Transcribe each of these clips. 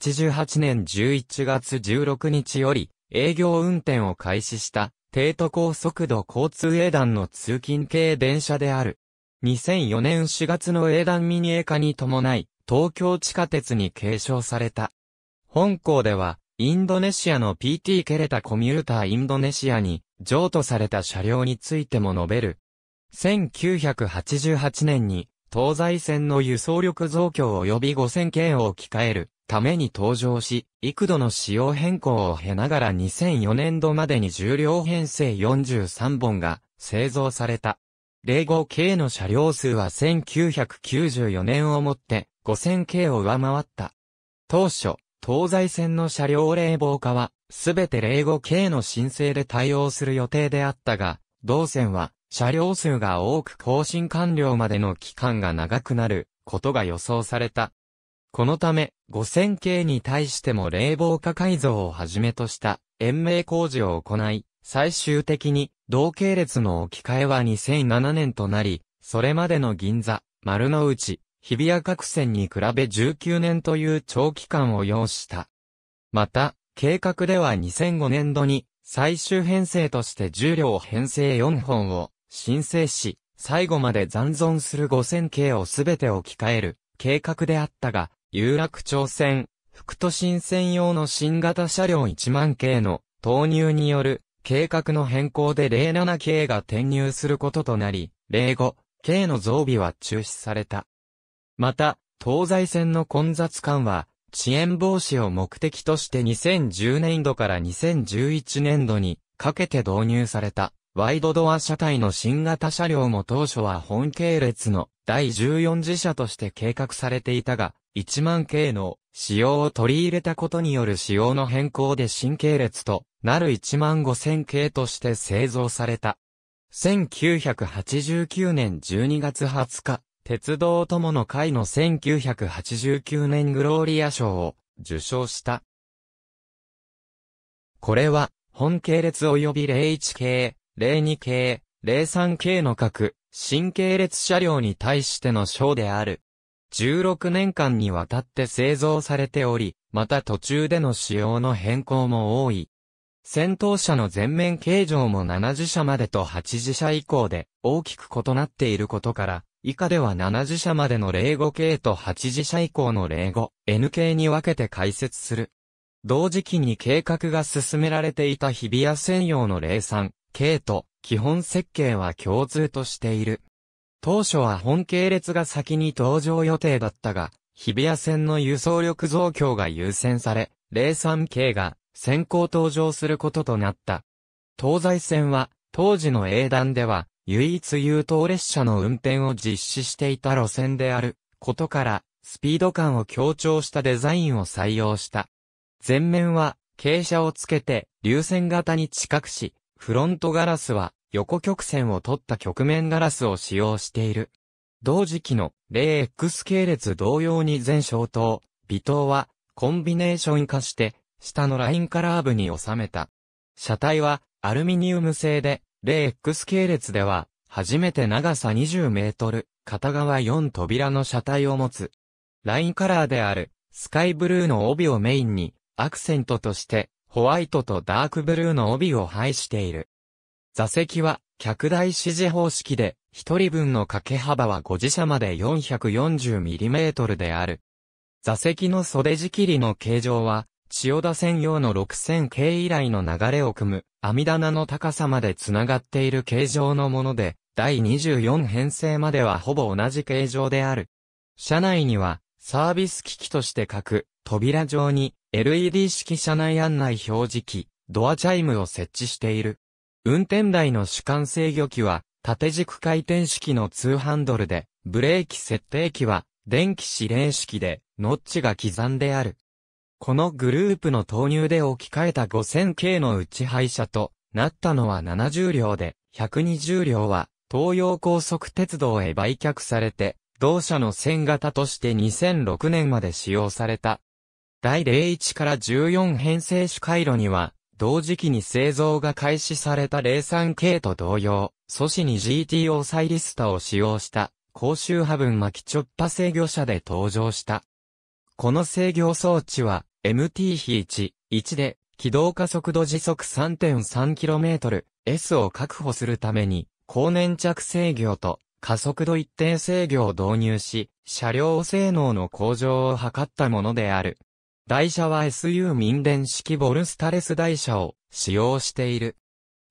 1988年11月16日より営業運転を開始した低都高速度交通営団の通勤系電車である。2004年4月の営団ミニエ化に伴い、東京地下鉄に継承された。本校では、インドネシアの PT ケレタコミューターインドネシアに譲渡された車両についても述べる。1988年に東西線の輸送力増強及び5000件を置き換えるために登場し、幾度の仕様変更を経ながら2004年度までに重量編成43本が製造された。05 k の車両数は1994年をもって5000 k を上回った。当初、東西線の車両冷房化は、すべて05 k の申請で対応する予定であったが、同線は、車両数が多く更新完了までの期間が長くなることが予想された。このため、5000系に対しても冷房化改造をはじめとした延命工事を行い、最終的に同系列の置き換えは2007年となり、それまでの銀座、丸の内、日比谷各線に比べ19年という長期間を要した。また、計画では2005年度に最終編成として重量両編成4本を申請し、最後まで残存する5000系をすべて置き換える計画であったが、有楽町線、副都心線用の新型車両1万系の投入による計画の変更で07系が転入することとなり、05系の増備は中止された。また、東西線の混雑感は、遅延防止を目的として2010年度から2011年度にかけて導入された。ワイドドア車体の新型車両も当初は本系列の第14次車として計画されていたが、1万系の仕様を取り入れたことによる仕様の変更で新系列となる1万5000系として製造された。1989年12月20日、鉄道友の会の1989年グローリア賞を受賞した。これは、本系列及び01系、02系、03系の各、新系列車両に対しての賞である。16年間にわたって製造されており、また途中での仕様の変更も多い。戦闘車の全面形状も7自車までと8自車以降で大きく異なっていることから、以下では7自車までの0 5系と8自車以降の0 5 N 系に分けて解説する。同時期に計画が進められていた日比谷専用の0 3系と基本設計は共通としている。当初は本系列が先に登場予定だったが、日比谷線の輸送力増強が優先され、03系が先行登場することとなった。東西線は、当時の英断では、唯一優等列車の運転を実施していた路線であることから、スピード感を強調したデザインを採用した。前面は、傾斜をつけて、流線型に近くし、フロントガラスは、横曲線を取った曲面ガラスを使用している。同時期の 0X 系列同様に全小灯、微灯はコンビネーション化して下のラインカラー部に収めた。車体はアルミニウム製で 0X 系列では初めて長さ20メートル、片側4扉の車体を持つ。ラインカラーであるスカイブルーの帯をメインにアクセントとしてホワイトとダークブルーの帯を配している。座席は、客大指示方式で、一人分の掛け幅は5自車まで 440mm である。座席の袖仕切りの形状は、千代田専用の6000系以来の流れを組む、網棚の高さまで繋がっている形状のもので、第24編成まではほぼ同じ形状である。車内には、サービス機器として書く、扉上に、LED 式車内案内表示器、ドアチャイムを設置している。運転台の主管制御機は、縦軸回転式の2ハンドルで、ブレーキ設定機は、電気指令式で、ノッチが刻んである。このグループの投入で置き換えた 5000K の内配車となったのは70両で、120両は東洋高速鉄道へ売却されて、同社の線型として2006年まで使用された。第01から14編成主回路には、同時期に製造が開始された03系と同様、素子に GTO サイリスタを使用した、高周波分巻きっぱ制御車で登場した。この制御装置は、MT-1、1で、軌道加速度時速 3.3km、S を確保するために、高粘着制御と、加速度一定制御を導入し、車両性能の向上を図ったものである。台車は SU 民電式ボルスタレス台車を使用している。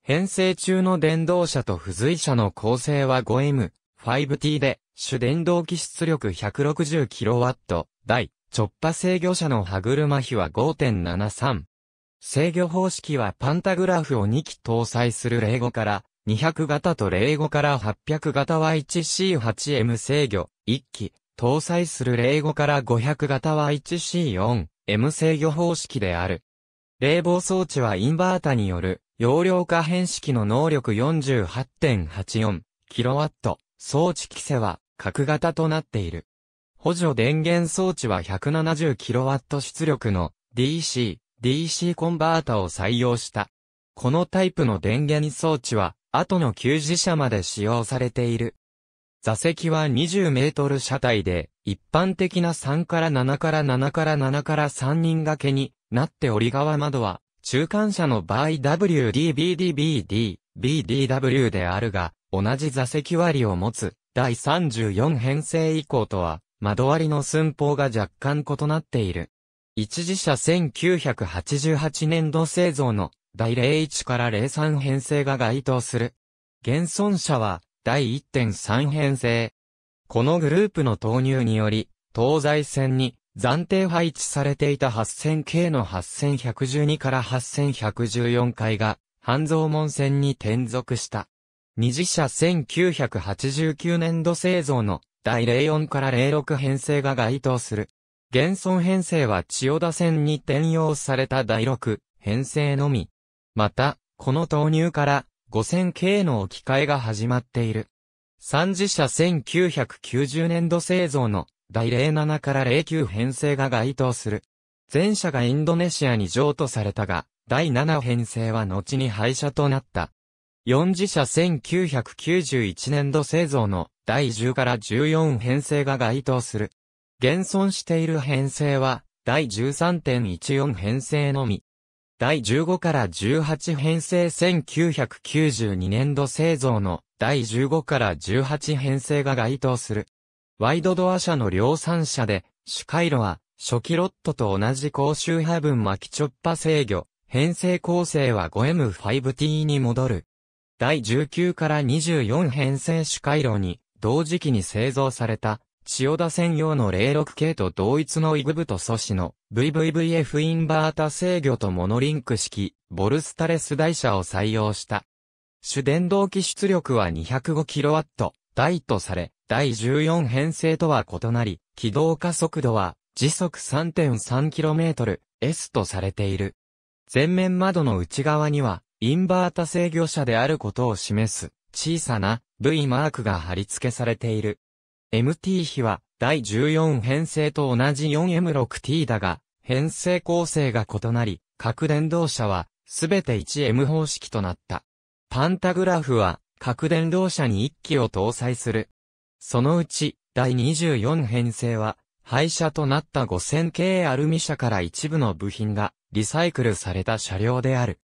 編成中の電動車と付随車の構成は 5M5T で、主電動機出力 160kW 台、直波制御車の歯車比は5.73。制御方式はパンタグラフを2機搭載する例語から200型と例語から800型は 1C8M 制御1機搭載する例語から500型は 1C4 M 制御方式である。冷房装置はインバータによる容量化変式の能力 48.84kW。装置規制は角型となっている。補助電源装置は 170kW 出力の DC、DC コンバータを採用した。このタイプの電源装置は後の給仕車まで使用されている。座席は20メートル車体で一般的な3から7から7から7から3人掛けになっており側窓は、中間車の場合 WDBDBD、BDW であるが、同じ座席割を持つ第34編成以降とは、窓割りの寸法が若干異なっている。一次車1988年度製造の第01から03編成が該当する。現存車は第1.3編成、このグループの投入により、東西線に暫定配置されていた8000系の8112から8114階が、半蔵門線に転属した。二次車1989年度製造の第04から06編成が該当する。現存編成は千代田線に転用された第6編成のみ。また、この投入から5000系の置き換えが始まっている。三次社1990年度製造の第07から09編成が該当する。前者がインドネシアに譲渡されたが、第7編成は後に廃車となった。4次車1991年度製造の第10から14編成が該当する。現存している編成は第13.14編成のみ。第15から18編成1992年度製造の第15から18編成が該当する。ワイドドア車の量産車で、主回路は、初期ロットと同じ高周波分巻きチョッパ制御、編成構成は 5M5T に戻る。第19から24編成主回路に、同時期に製造された、千代田専用の06系と同一のイグブと素子の VVVF インバータ制御とモノリンク式ボルスタレス台車を採用した。主電動機出力は 205kW 台とされ、第14編成とは異なり、起動加速度は時速 3.3km、S とされている。前面窓の内側には、インバータ制御車であることを示す、小さな V マークが貼り付けされている。MT 比は、第14編成と同じ 4M6T だが、編成構成が異なり、各電動車は、すべて 1M 方式となった。パンタグラフは、各電動車に1機を搭載する。そのうち、第24編成は、廃車となった5000系アルミ車から一部の部品がリサイクルされた車両である。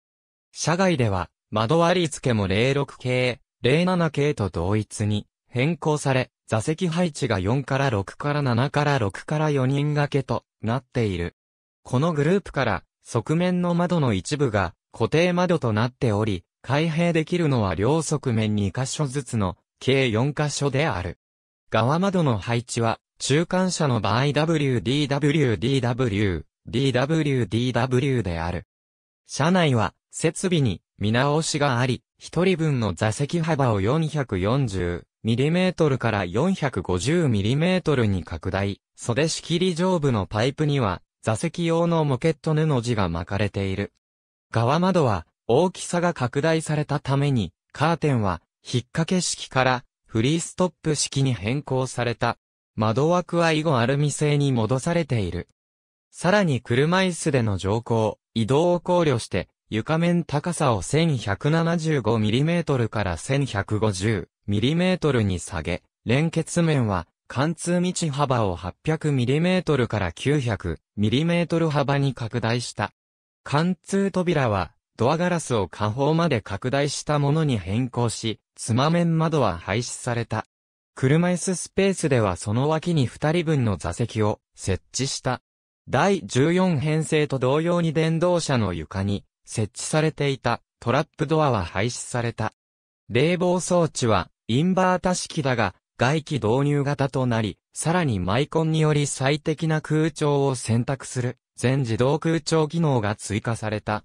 車外では窓割り付けも06系、07系と同一に変更され、座席配置が4から6から7から6から4人掛けとなっている。このグループから側面の窓の一部が固定窓となっており、開閉できるのは両側面2箇所ずつの計4箇所である。側窓の配置は、中間車の場合 WDWDW、DWDW である。車内は、設備に見直しがあり、1人分の座席幅を 440mm から 450mm に拡大、袖仕切り上部のパイプには、座席用のモケット布地が巻かれている。側窓は、大きさが拡大されたために、カーテンは、引っ掛け式からフリーストップ式に変更された。窓枠は以後アルミ製に戻されている。さらに車椅子での乗降、移動を考慮して、床面高さを 1175mm から 1150mm に下げ、連結面は、貫通道幅を 800mm から 900mm 幅に拡大した。貫通扉は、ドアガラスを下方まで拡大したものに変更し、つま面窓は廃止された。車椅子スペースではその脇に2人分の座席を設置した。第14編成と同様に電動車の床に設置されていたトラップドアは廃止された。冷房装置はインバータ式だが外気導入型となり、さらにマイコンにより最適な空調を選択する全自動空調機能が追加された。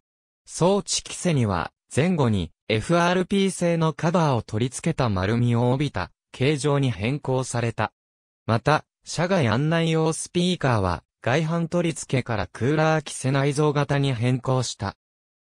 装置規制には、前後に FRP 製のカバーを取り付けた丸みを帯びた形状に変更された。また、車外案内用スピーカーは、外反取り付けからクーラー規制内蔵型に変更した。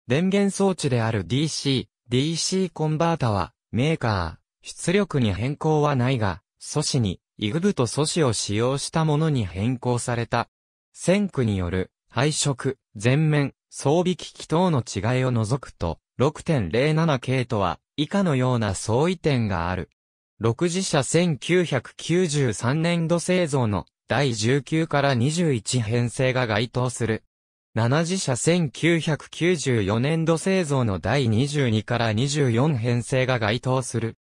電源装置である DC、DC コンバータは、メーカー、出力に変更はないが、素子に、イグブと素子を使用したものに変更された。線区による、配色、前面、装備機器等の違いを除くと、6.07系とは、以下のような相違点がある。6次社1993年度製造の第19から21編成が該当する。7次社1994年度製造の第22から24編成が該当する。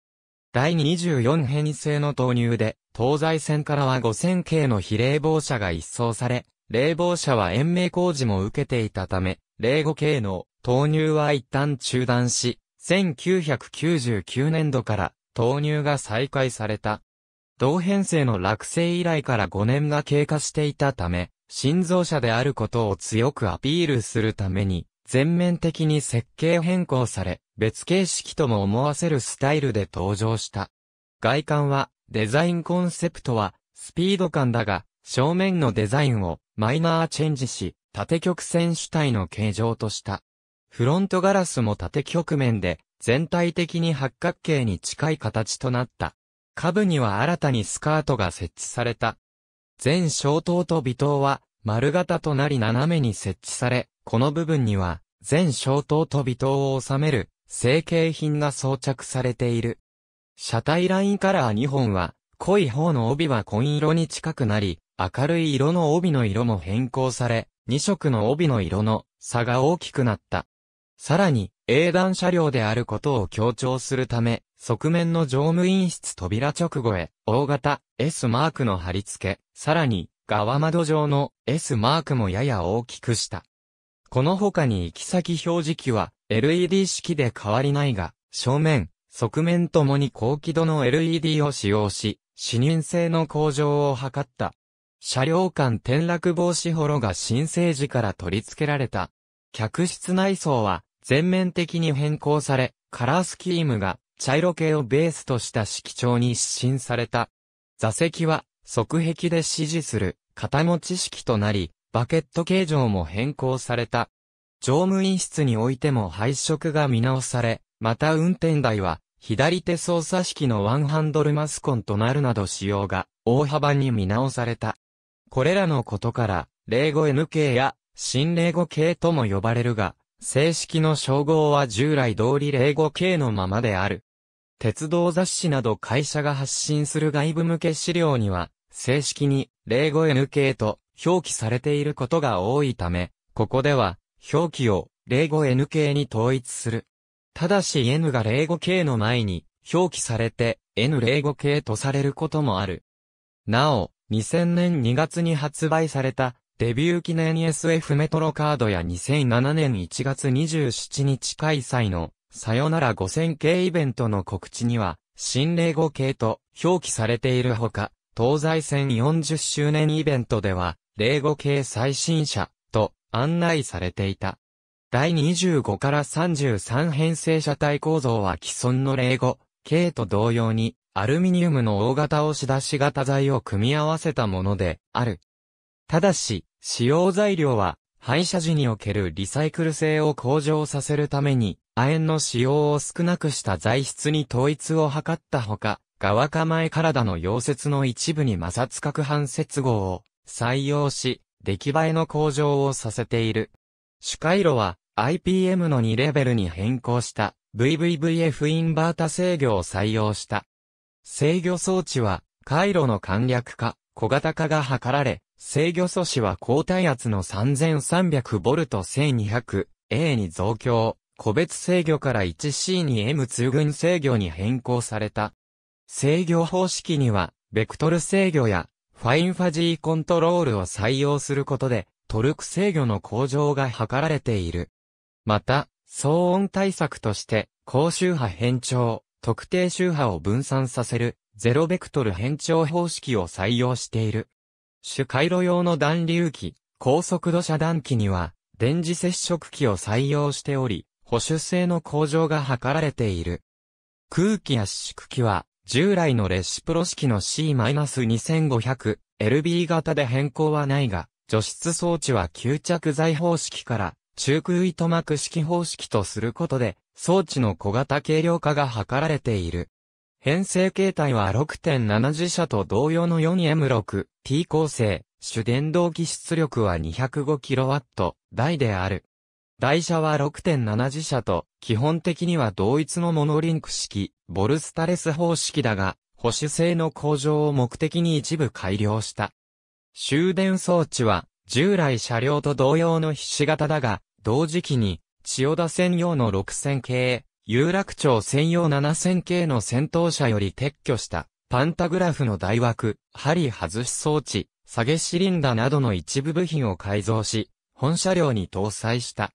第24編成の投入で、東西線からは5000系の非冷房車が一掃され、冷房車は延命工事も受けていたため、零5系の投入は一旦中断し、1999年度から投入が再開された。同編成の落成以来から5年が経過していたため、心臓者であることを強くアピールするために、全面的に設計変更され、別形式とも思わせるスタイルで登場した。外観は、デザインコンセプトは、スピード感だが、正面のデザインをマイナーチェンジし、縦曲線主体の形状とした。フロントガラスも縦曲面で、全体的に八角形に近い形となった。下部には新たにスカートが設置された。全小灯と微灯は丸型となり斜めに設置され、この部分には全小灯と微灯を収める成形品が装着されている。車体ラインカラー2本は、濃い方の帯は紺色に近くなり、明るい色の帯の色も変更され、2色の帯の色の差が大きくなった。さらに、英断車両であることを強調するため、側面の乗務員室扉直後へ、大型 S マークの貼り付け、さらに、側窓上の S マークもやや大きくした。この他に行き先表示器は LED 式で変わりないが、正面、側面ともに高輝度の LED を使用し、視認性の向上を図った。車両間転落防止ホロが新生時から取り付けられた。客室内装は全面的に変更され、カラースキームが茶色系をベースとした色調に一新された。座席は側壁で支持する肩持ち式となり、バケット形状も変更された。乗務員室においても配色が見直され、また運転台は左手操作式のワンハンドルマスコンとなるなど仕様が大幅に見直された。これらのことから、霊語 NK や、新霊語系とも呼ばれるが、正式の称号は従来通り霊語系のままである。鉄道雑誌など会社が発信する外部向け資料には、正式に、霊語 NK と表記されていることが多いため、ここでは、表記を、霊語 NK に統一する。ただし N が霊語系の前に、表記されて、N 霊語系とされることもある。なお、2000年2月に発売された、デビュー記念 SF メトロカードや2007年1月27日開催の、さよなら5000系イベントの告知には、新霊語系と表記されているほか、東西線40周年イベントでは、霊語系最新車と案内されていた。第25から33編成車体構造は既存の霊語系と同様に、アルミニウムの大型押し出し型材を組み合わせたものである。ただし、使用材料は、廃車時におけるリサイクル性を向上させるために、亜鉛の使用を少なくした材質に統一を図ったほか、側構え体の溶接の一部に摩擦角反接合を採用し、出来栄えの向上をさせている。主回路は IPM の2レベルに変更した VVVF インバータ制御を採用した。制御装置は、回路の簡略化、小型化が図られ、制御素子は高体圧の 3300V1200A に増強、個別制御から 1C に M2 群制御に変更された。制御方式には、ベクトル制御や、ファインファジーコントロールを採用することで、トルク制御の向上が図られている。また、騒音対策として、高周波変調、特定周波を分散させる、ゼロベクトル変調方式を採用している。主回路用の断流器、高速度遮断機には、電磁接触器を採用しており、保守性の向上が図られている。空気圧縮機は、従来のレシプロ式の C-2500、LB 型で変更はないが、除湿装置は吸着材方式から、中空糸膜式方式とすることで、装置の小型軽量化が図られている。編成形態は6.7自社と同様の 4M6T 構成、主電動機出力は 205kW 台である。台車は6.7自社と、基本的には同一のモノリンク式、ボルスタレス方式だが、保守性の向上を目的に一部改良した。終電装置は、従来車両と同様の筆し形だが、同時期に千代田専用の6000系、有楽町専用7000系の戦闘車より撤去した、パンタグラフの台枠、針外し装置、下げシリンダなどの一部部品を改造し、本車両に搭載した。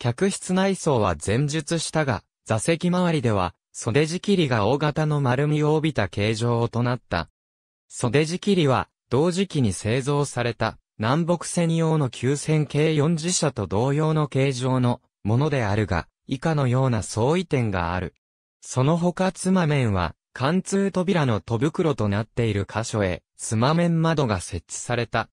客室内装は前述したが、座席周りでは、袖仕切りが大型の丸みを帯びた形状となった。袖仕切りは、同時期に製造された、南北専用の9000系4 0社と同様の形状のものであるが、以下のような相違点がある。その他つま面は、貫通扉の戸袋となっている箇所へ、つま面窓が設置された。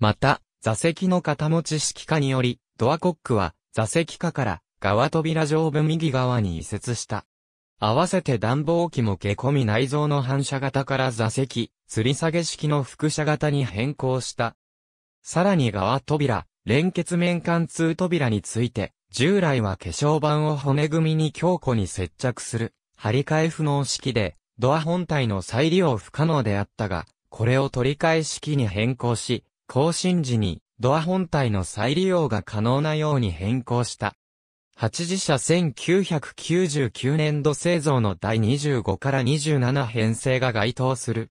また、座席の片持ち式化により、ドアコックは、座席下から、側扉上部右側に移設した。合わせて暖房機も下込み内蔵の反射型から座席、吊り下げ式の副射型に変更した。さらに側扉、連結面貫通扉について、従来は化粧板を骨組みに強固に接着する、張り替え不能式で、ドア本体の再利用不可能であったが、これを取り替え式に変更し、更新時にドア本体の再利用が可能なように変更した。8次車1999年度製造の第25から27編成が該当する。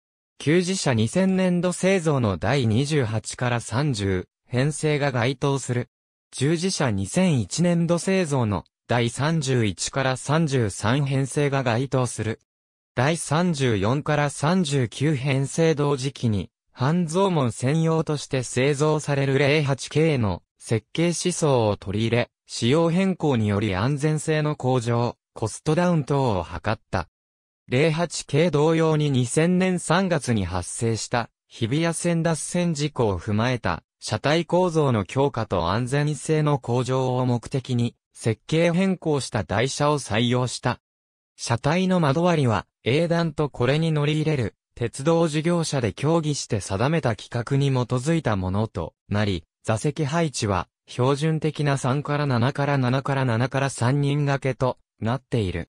9次車2000年度製造の第28から30編成が該当する。従事者2001年度製造の第31から33編成が該当する。第34から39編成同時期に、半蔵門専用として製造される 08K の設計思想を取り入れ、仕様変更により安全性の向上、コストダウン等を図った。08K 同様に2000年3月に発生した日比谷線脱線事故を踏まえた車体構造の強化と安全性の向上を目的に、設計変更した台車を採用した。車体の窓割りは、英断とこれに乗り入れる、鉄道事業者で協議して定めた規格に基づいたものとなり、座席配置は、標準的な3から7から7から7から3人掛けとなっている。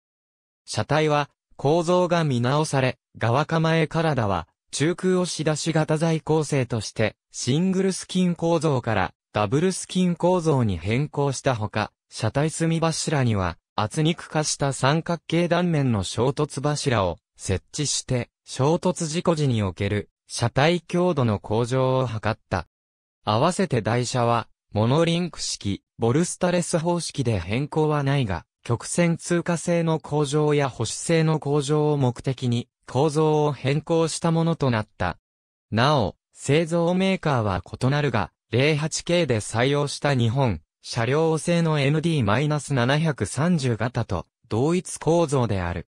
車体は、構造が見直され、側構え体は、中空押し出し型材構成として、シングルスキン構造からダブルスキン構造に変更したほか、車体隅柱には、厚肉化した三角形断面の衝突柱を設置して、衝突事故時における車体強度の向上を図った。合わせて台車は、モノリンク式、ボルスタレス方式で変更はないが、曲線通過性の向上や保守性の向上を目的に、構造を変更したものとなった。なお、製造メーカーは異なるが、08系で採用した日本、車両製の ND-730 型と同一構造である。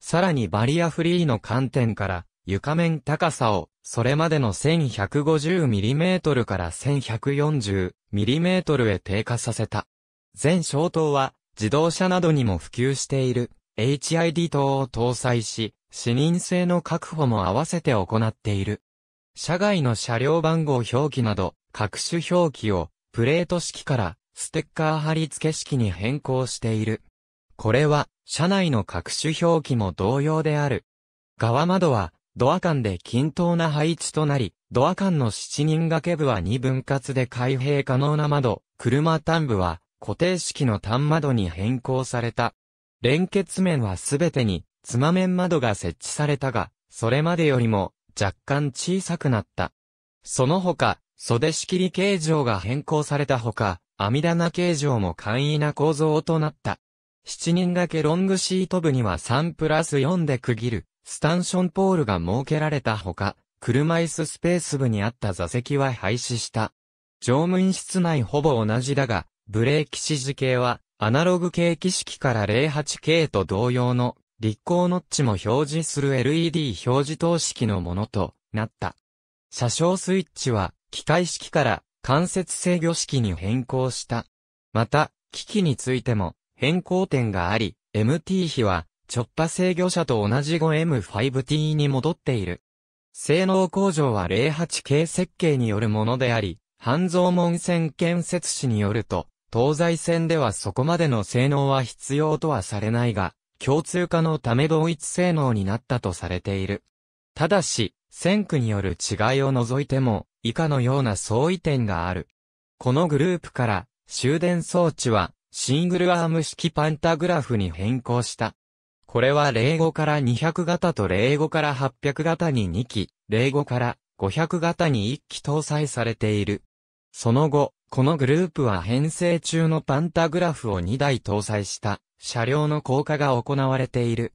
さらにバリアフリーの観点から、床面高さを、それまでの 1150mm から 1140mm へ低下させた。全消灯は、自動車などにも普及している。HID 等を搭載し、視認性の確保も合わせて行っている。車外の車両番号表記など、各種表記をプレート式からステッカー貼り付け式に変更している。これは、車内の各種表記も同様である。側窓は、ドア間で均等な配置となり、ドア間の7人掛け部は2分割で開閉可能な窓、車端部は固定式の端窓に変更された。連結面はすべてに、つま面窓が設置されたが、それまでよりも、若干小さくなった。その他、袖仕切り形状が変更されたほか、網棚形状も簡易な構造となった。7人掛けロングシート部には3プラス4で区切る、スタンションポールが設けられたほか、車椅子スペース部にあった座席は廃止した。乗務員室内ほぼ同じだが、ブレーキ指示系はアナログ形式式から08 k と同様の立光ノッチも表示する LED 表示等式のものとなった。車掌スイッチは機械式から間接制御式に変更した。また、機器についても変更点があり、MT 比は直下制御車と同じ 5M5T に戻っている。性能向上は08系設計によるものであり、半蔵門線建設士によると、東西線ではそこまでの性能は必要とはされないが、共通化のため同一性能になったとされている。ただし、線区による違いを除いても、以下のような相違点がある。このグループから、終電装置は、シングルアーム式パンタグラフに変更した。これは05から200型と05から800型に2機、05から500型に1機搭載されている。その後、このグループは編成中のパンタグラフを2台搭載した車両の降下が行われている。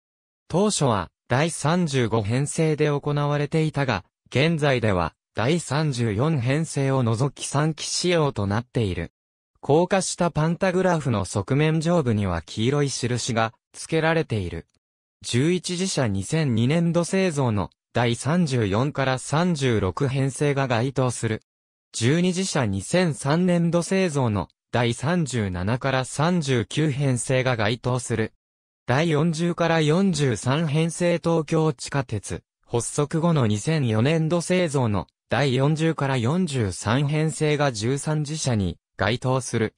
当初は第35編成で行われていたが、現在では第34編成を除き3機仕様となっている。降下したパンタグラフの側面上部には黄色い印が付けられている。11時社2002年度製造の第34から36編成が該当する。12次社2003年度製造の第37から39編成が該当する。第40から43編成東京地下鉄、発足後の2004年度製造の第40から43編成が13次社に該当する。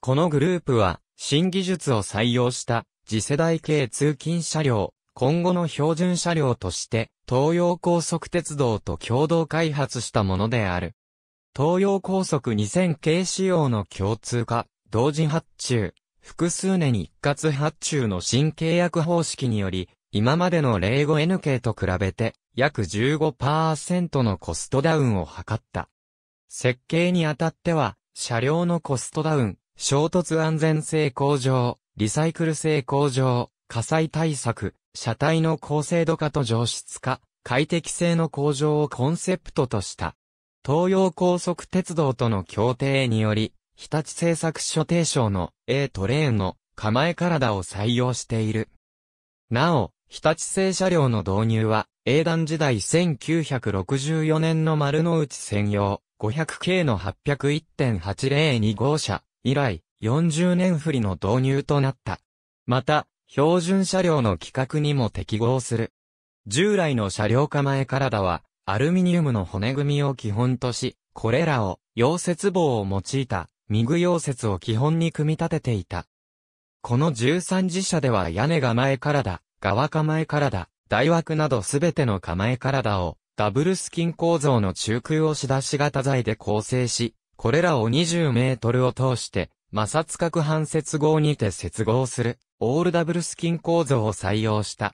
このグループは、新技術を採用した次世代系通勤車両、今後の標準車両として、東洋高速鉄道と共同開発したものである。東洋高速2000系仕様の共通化、同時発注、複数年一括発注の新契約方式により、今までの 05N k と比べて約15%のコストダウンを図った。設計にあたっては、車両のコストダウン、衝突安全性向上、リサイクル性向上、火災対策、車体の高精度化と上質化、快適性の向上をコンセプトとした。東洋高速鉄道との協定により、日立製作所提唱の A トレーンの構え体を採用している。なお、日立製車両の導入は、英断時代1964年の丸の内専用 500K の801.802号車以来40年振りの導入となった。また、標準車両の規格にも適合する。従来の車両構え体は、アルミニウムの骨組みを基本とし、これらを溶接棒を用いたミグ溶接を基本に組み立てていた。この13次社では屋根構え体、側構え体、台枠などすべての構え体をダブルスキン構造の中空押し出し型材で構成し、これらを20メートルを通して摩擦角反接合にて接合するオールダブルスキン構造を採用した。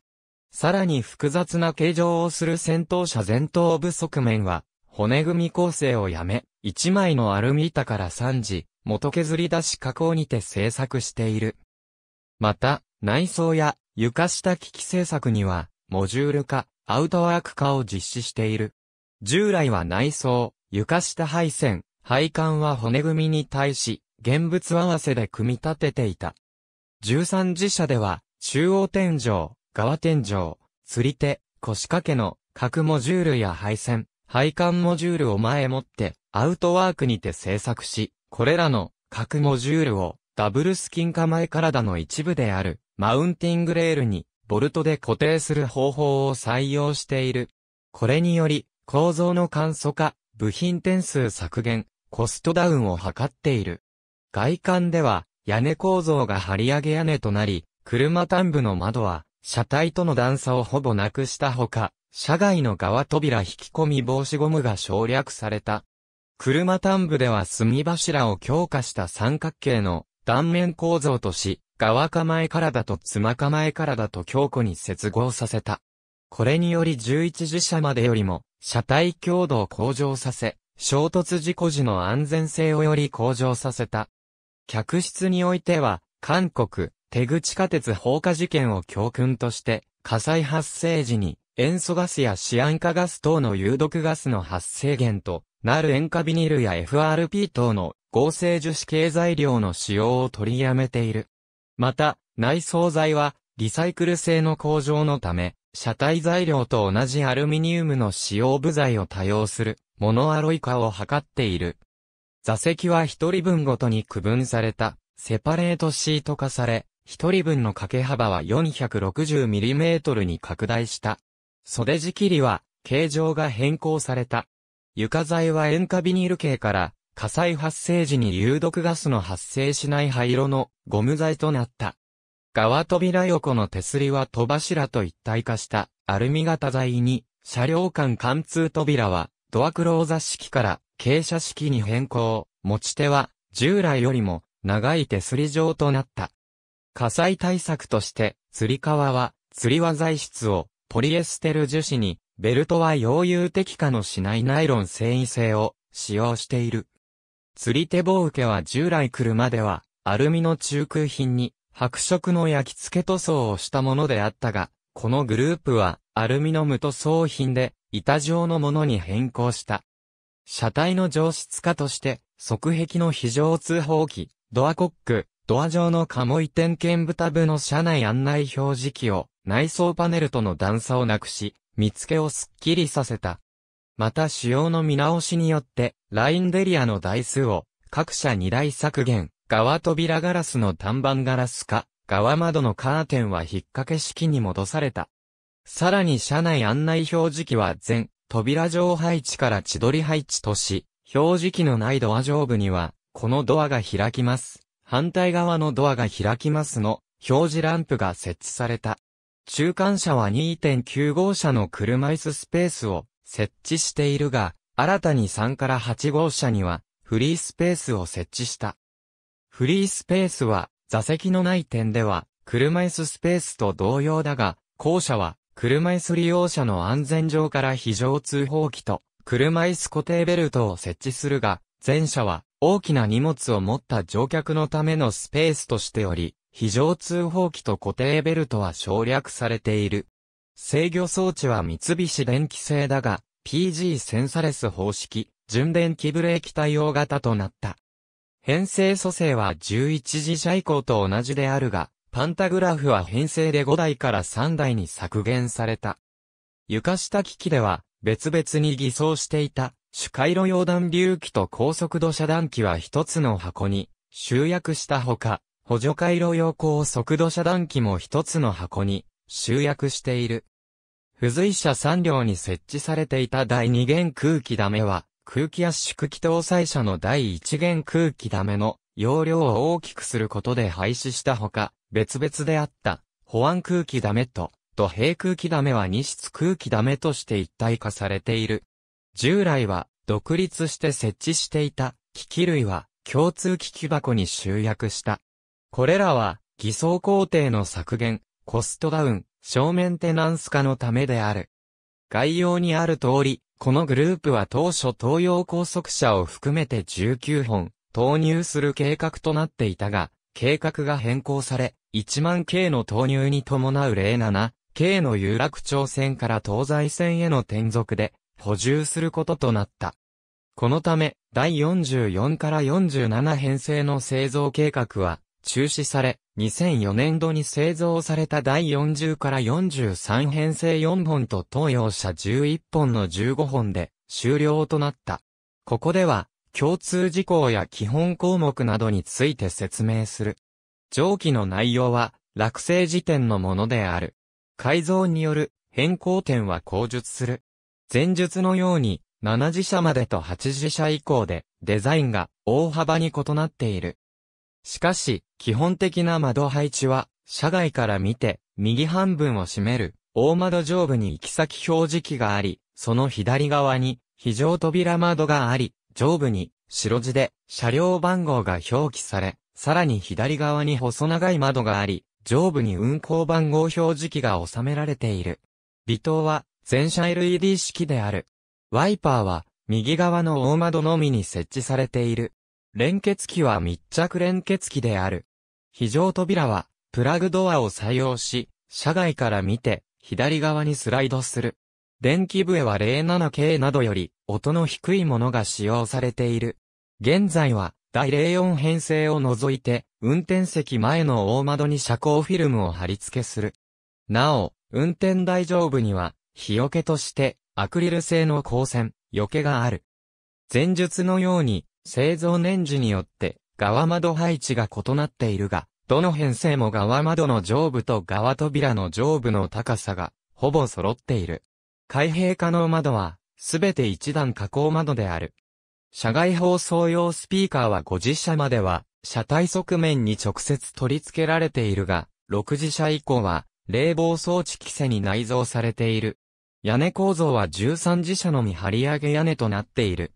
さらに複雑な形状をする戦闘車前頭部側面は、骨組み構成をやめ、一枚のアルミ板から三次、元削り出し加工にて製作している。また、内装や床下機器製作には、モジュール化、アウトワーク化を実施している。従来は内装、床下配線、配管は骨組みに対し、現物合わせで組み立てていた。13次車では、中央天井、側天井、釣り手、腰掛けの、角モジュールや配線、配管モジュールを前もって、アウトワークにて製作し、これらの、角モジュールを、ダブルスキン構え体の一部である、マウンティングレールに、ボルトで固定する方法を採用している。これにより、構造の簡素化、部品点数削減、コストダウンを図っている。外観では、屋根構造が張り上げ屋根となり、車端部の窓は、車体との段差をほぼなくしたほか、車外の側扉引き込み防止ゴムが省略された。車端部では隅柱を強化した三角形の断面構造とし、側構え体と妻構え体と強固に接合させた。これにより11時車までよりも、車体強度を向上させ、衝突事故時の安全性をより向上させた。客室においては、韓国、手口下鉄放火事件を教訓として、火災発生時に、塩素ガスやシアン化ガス等の有毒ガスの発生源となる塩化ビニルや FRP 等の合成樹脂系材料の使用を取りやめている。また、内装材はリサイクル性の向上のため、車体材料と同じアルミニウムの使用部材を多用するモノアロイ化を図っている。座席は一人分ごとに区分されたセパレートシート化され、1人分の掛け幅は 460mm に拡大した。袖地切りは、形状が変更された。床材は塩化ビニール系から、火災発生時に有毒ガスの発生しない灰色のゴム材となった。側扉横の手すりは戸柱と一体化したアルミ型材に、車両間貫通扉はドアクローザ式から傾斜式に変更。持ち手は従来よりも長い手すり状となった。火災対策として、釣り革は、釣り輪材質を、ポリエステル樹脂に、ベルトは溶融的化のしないナイロン繊維製を使用している。釣り手棒受けは従来車ではアルミの中空品に白色の焼き付け塗装をしたものであったが、このグループはアルミの無塗装品で板状のものに変更した。車体の上質化として、側壁の非常通報機、ドアコック、ドア上の鴨居点検ブタブの車内案内表示器を内装パネルとの段差をなくし、見つけをスッキリさせた。また仕様の見直しによって、ラインデリアの台数を各社2台削減、側扉ガラスの単板ガラス化、側窓のカーテンは引っ掛け式に戻された。さらに車内案内表示器は全、扉上配置から千鳥配置とし、表示器のないドア上部には、このドアが開きます。反対側のドアが開きますの表示ランプが設置された。中間車は2.9号車の車椅子スペースを設置しているが、新たに3から8号車にはフリースペースを設置した。フリースペースは座席のない点では車椅子スペースと同様だが、後者は車椅子利用者の安全上から非常通報機と車椅子固定ベルトを設置するが、前者は大きな荷物を持った乗客のためのスペースとしており、非常通報機と固定ベルトは省略されている。制御装置は三菱電機製だが、PG センサレス方式、純電気ブレーキ対応型となった。編成組成は11時車以降と同じであるが、パンタグラフは編成で5台から3台に削減された。床下機器では別々に偽装していた主回路溶断流器と高速度遮断器は一つの箱に集約したほか、補助回路用高速度遮断器も一つの箱に集約している。付随車3両に設置されていた第2元空気ダメは、空気圧縮機搭載車の第1元空気ダメの容量を大きくすることで廃止したほか、別々であった保安空気ダメと、と平空気ダメは2室空気ダメとして一体化されている。従来は独立して設置していた機器類は共通機器箱に集約した。これらは偽装工程の削減、コストダウン、正面テナンス化のためである。概要にある通り、このグループは当初東洋高速車を含めて19本投入する計画となっていたが、計画が変更され、1万系の投入に伴う07、系の有楽町線から東西線への転属で、補充することとなった。このため、第44から47編成の製造計画は中止され、2004年度に製造された第40から43編成4本と東洋車11本の15本で終了となった。ここでは、共通事項や基本項目などについて説明する。上記の内容は、落成時点のものである。改造による変更点は口述する。前述のように、7自車までと8自車以降で、デザインが大幅に異なっている。しかし、基本的な窓配置は、車外から見て、右半分を占める、大窓上部に行き先表示器があり、その左側に、非常扉窓があり、上部に、白地で、車両番号が表記され、さらに左側に細長い窓があり、上部に運行番号表示器が収められている。微灯は、全車 LED 式である。ワイパーは、右側の大窓のみに設置されている。連結機は密着連結機である。非常扉は、プラグドアを採用し、車外から見て、左側にスライドする。電気笛は 07K などより、音の低いものが使用されている。現在は、第04編成を除いて、運転席前の大窓に車高フィルムを貼り付けする。なお、運転台上部には、日よけとしてアクリル製の光線、よけがある。前述のように製造年次によって側窓配置が異なっているが、どの編成も側窓の上部と側扉の上部の高さがほぼ揃っている。開閉可能窓はすべて一段加工窓である。社外放送用スピーカーは5自社までは車体側面に直接取り付けられているが、6自社以降は冷房装置規制に内蔵されている。屋根構造は13次車のみ張り上げ屋根となっている。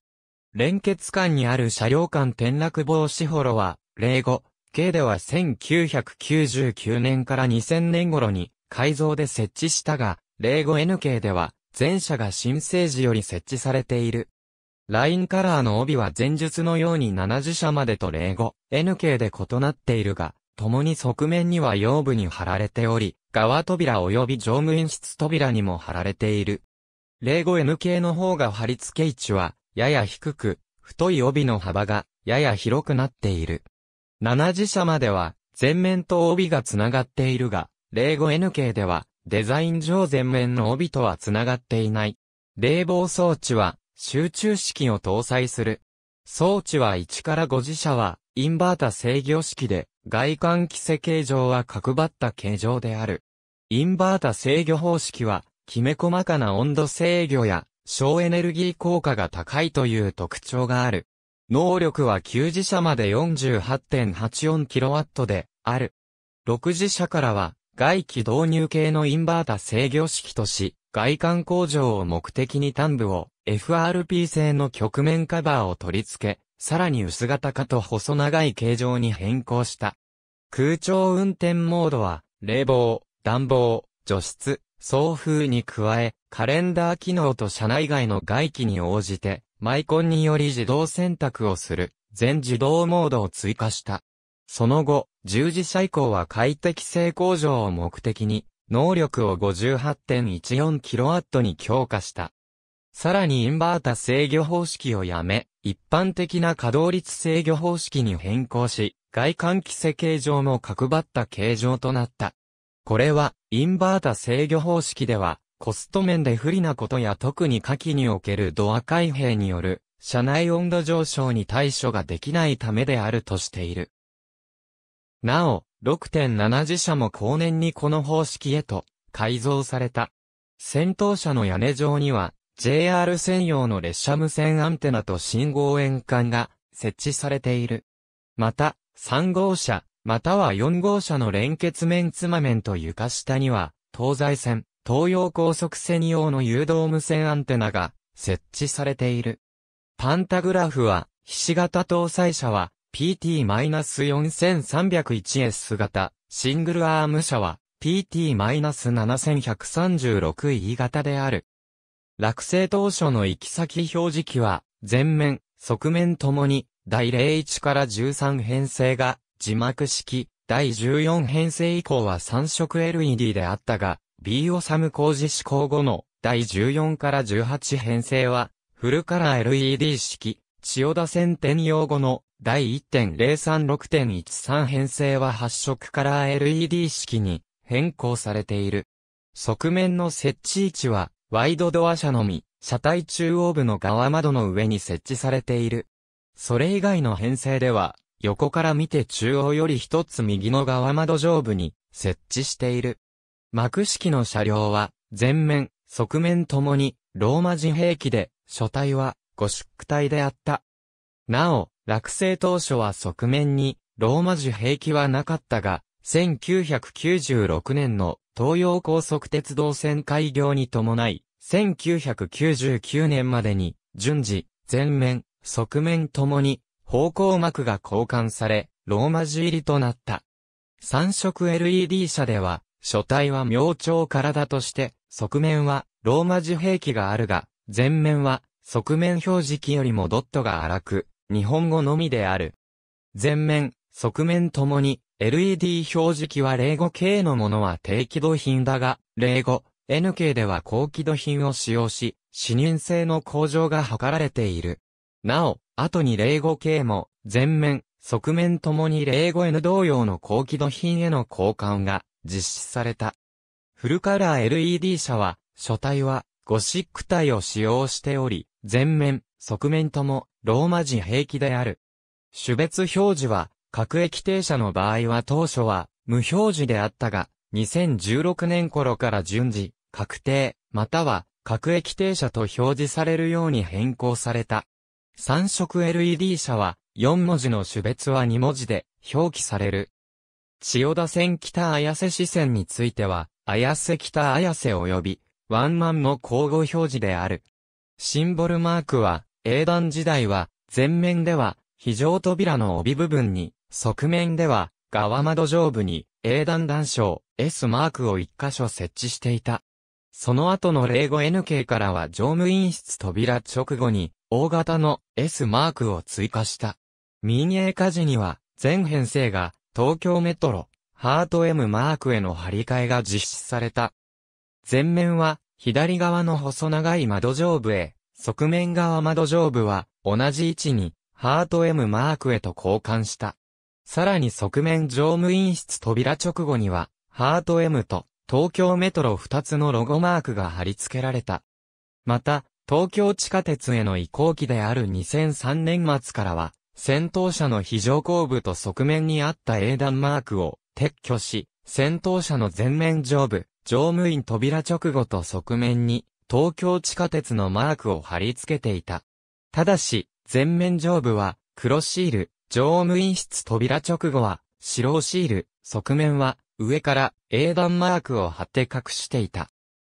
連結間にある車両間転落防止ロは、例後、系では1999年から2000年頃に改造で設置したが、例後 n k では、全車が新生時より設置されている。ラインカラーの帯は前述のように70車までと例後、n k で異なっているが、共に側面には腰部に貼られており、側扉及び乗務員室扉にも貼られている。例5 N 系の方が貼り付け位置は、やや低く、太い帯の幅が、やや広くなっている。7次車までは、前面と帯が繋がっているが、例5 N 系では、デザイン上前面の帯とは繋がっていない。冷房装置は、集中式を搭載する。装置は1から5自社は、インバータ制御式で、外観規制形状は角張った形状である。インバータ制御方式は、きめ細かな温度制御や、省エネルギー効果が高いという特徴がある。能力は9次車まで 48.84kW で、ある。6次車からは、外気導入系のインバータ制御式とし、外観工場を目的に端部を FRP 製の局面カバーを取り付け、さらに薄型化と細長い形状に変更した。空調運転モードは、冷房、暖房、除湿、送風に加え、カレンダー機能と車内外の外気に応じて、マイコンにより自動選択をする、全自動モードを追加した。その後、従事者以降は快適性向上を目的に、能力を 58.14kW に強化した。さらにインバータ制御方式をやめ、一般的な稼働率制御方式に変更し、外観規制形状も角張った形状となった。これは、インバータ制御方式では、コスト面で不利なことや特に下記におけるドア開閉による、車内温度上昇に対処ができないためであるとしている。なお、6.7次車も後年にこの方式へと改造された。先頭車の屋根上には JR 専用の列車無線アンテナと信号円管が設置されている。また、3号車、または4号車の連結面つま面と床下には、東西線、東洋高速線用の誘導無線アンテナが設置されている。パンタグラフは、ひし形搭載車は PT-4301S 型、シングルアーム車は PT-7136E 型である。落成当初の行き先表示器は、前面、側面ともに、第01から13編成が字幕式、第14編成以降は3色 LED であったが、B オサム工事施行後の第14から18編成は、フルカラー LED 式、千代田線転用後の第1.036.13編成は八色カラー LED 式に変更されている。側面の設置位置は、ワイドドア車のみ、車体中央部の側窓の上に設置されている。それ以外の編成では、横から見て中央より一つ右の側窓上部に設置している。幕式の車両は、前面、側面ともに、ローマ字兵器で、書体は、ゴシック体であった。なお、落成当初は側面に、ローマ字兵器はなかったが、1996年の東洋高速鉄道線開業に伴い、1999年までに、順次、前面、側面ともに、方向幕が交換され、ローマ字入りとなった。三色 LED 車では、書体は明朝体として、側面はローマ字兵器があるが、前面は側面表示器よりもドットが荒く、日本語のみである。前面、側面ともに、LED 表示器は 05K のものは低輝度品だが、05NK では高輝度品を使用し、視認性の向上が図られている。なお、後に例語形も、全面、側面ともに例語 N 同様の高輝度品への交換が実施された。フルカラー LED 車は、初体はゴシック体を使用しており、全面、側面ともローマ字兵器である。種別表示は、各駅停車の場合は当初は無表示であったが、2016年頃から順次、確定、または各駅停車と表示されるように変更された。三色 LED 車は、四文字の種別は二文字で表記される。千代田線北綾瀬支線については、綾瀬北綾瀬及び、ワンマンの交互表示である。シンボルマークは、英断時代は、前面では、非常扉の帯部分に、側面では、側窓上部に、英断断章、S マークを一箇所設置していた。その後の例語 NK からは乗務員室扉直後に、大型の S マークを追加した。民営化時には、全編成が東京メトロ、ハート M マークへの張り替えが実施された。前面は、左側の細長い窓上部へ、側面側窓上部は、同じ位置に、ハート M マークへと交換した。さらに側面乗務員室扉直後には、ハート M と東京メトロ2つのロゴマークが貼り付けられた。また、東京地下鉄への移行期である2003年末からは、戦闘車の非常後部と側面にあった英断マークを撤去し、戦闘車の前面上部、乗務員扉直後と側面に、東京地下鉄のマークを貼り付けていた。ただし、前面上部は、黒シール、乗務員室扉直後は、白シール、側面は、上から、英断マークを貼って隠していた。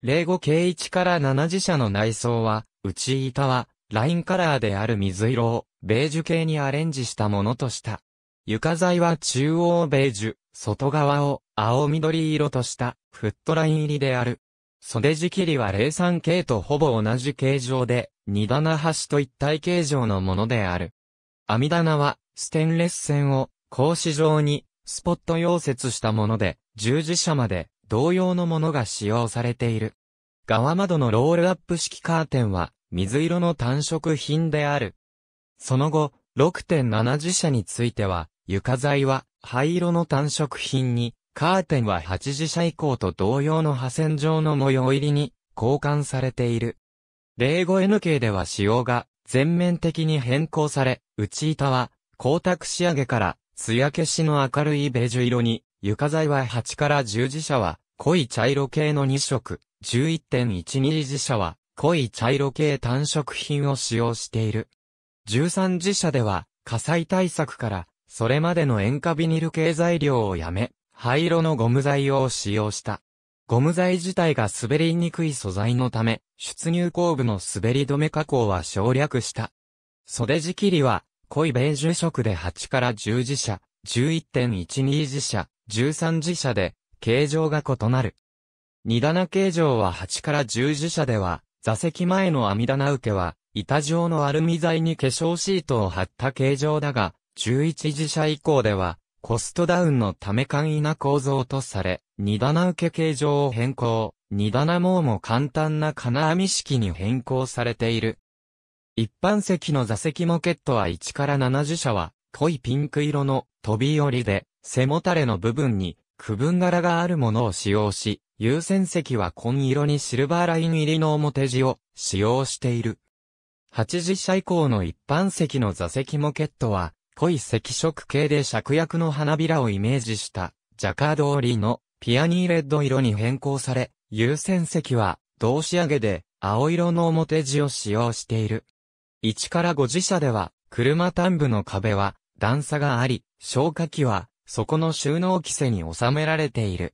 零五系一から七自社の内装は、内板は、ラインカラーである水色を、ベージュ系にアレンジしたものとした。床材は中央ベージュ、外側を青緑色としたフットライン入りである。袖地切りは零三系とほぼ同じ形状で、二棚端と一体形状のものである。網棚はステンレス線を格子状にスポット溶接したもので、十字車まで同様のものが使用されている。側窓のロールアップ式カーテンは水色の単色品である。その後、6.7次社については、床材は灰色の単色品に、カーテンは8次社以降と同様の破線状の模様入りに交換されている。05N k では仕様が全面的に変更され、内板は光沢仕上げから艶消しの明るいベージュ色に床材は8から10自車は、濃い茶色系の2色、11.12自車は、濃い茶色系単色品を使用している。13自車では、火災対策から、それまでの塩化ビニル系材料をやめ、灰色のゴム材を使用した。ゴム材自体が滑りにくい素材のため、出入後部の滑り止め加工は省略した。袖地切りは、濃いベージュ色で8から10自車、11.12自車、13次車で、形状が異なる。二棚形状は8から10次車では、座席前の網棚受けは、板状のアルミ材に化粧シートを貼った形状だが、11次車以降では、コストダウンのため簡易な構造とされ、二棚受け形状を変更、二棚網も簡単な金網式に変更されている。一般席の座席モケットは1から7次車は、濃いピンク色の飛び降りで、背もたれの部分に区分柄があるものを使用し、優先席は紺色にシルバーライン入りの表地を使用している。8時車以降の一般席の座席モケットは、濃い赤色系で芍薬の花びらをイメージした、ジャカードオリーのピアニーレッド色に変更され、優先席は、同仕上げで、青色の表地を使用している。1から5次社では、車端部の壁は、段差があり、消火器は、そこの収納規制に収められている。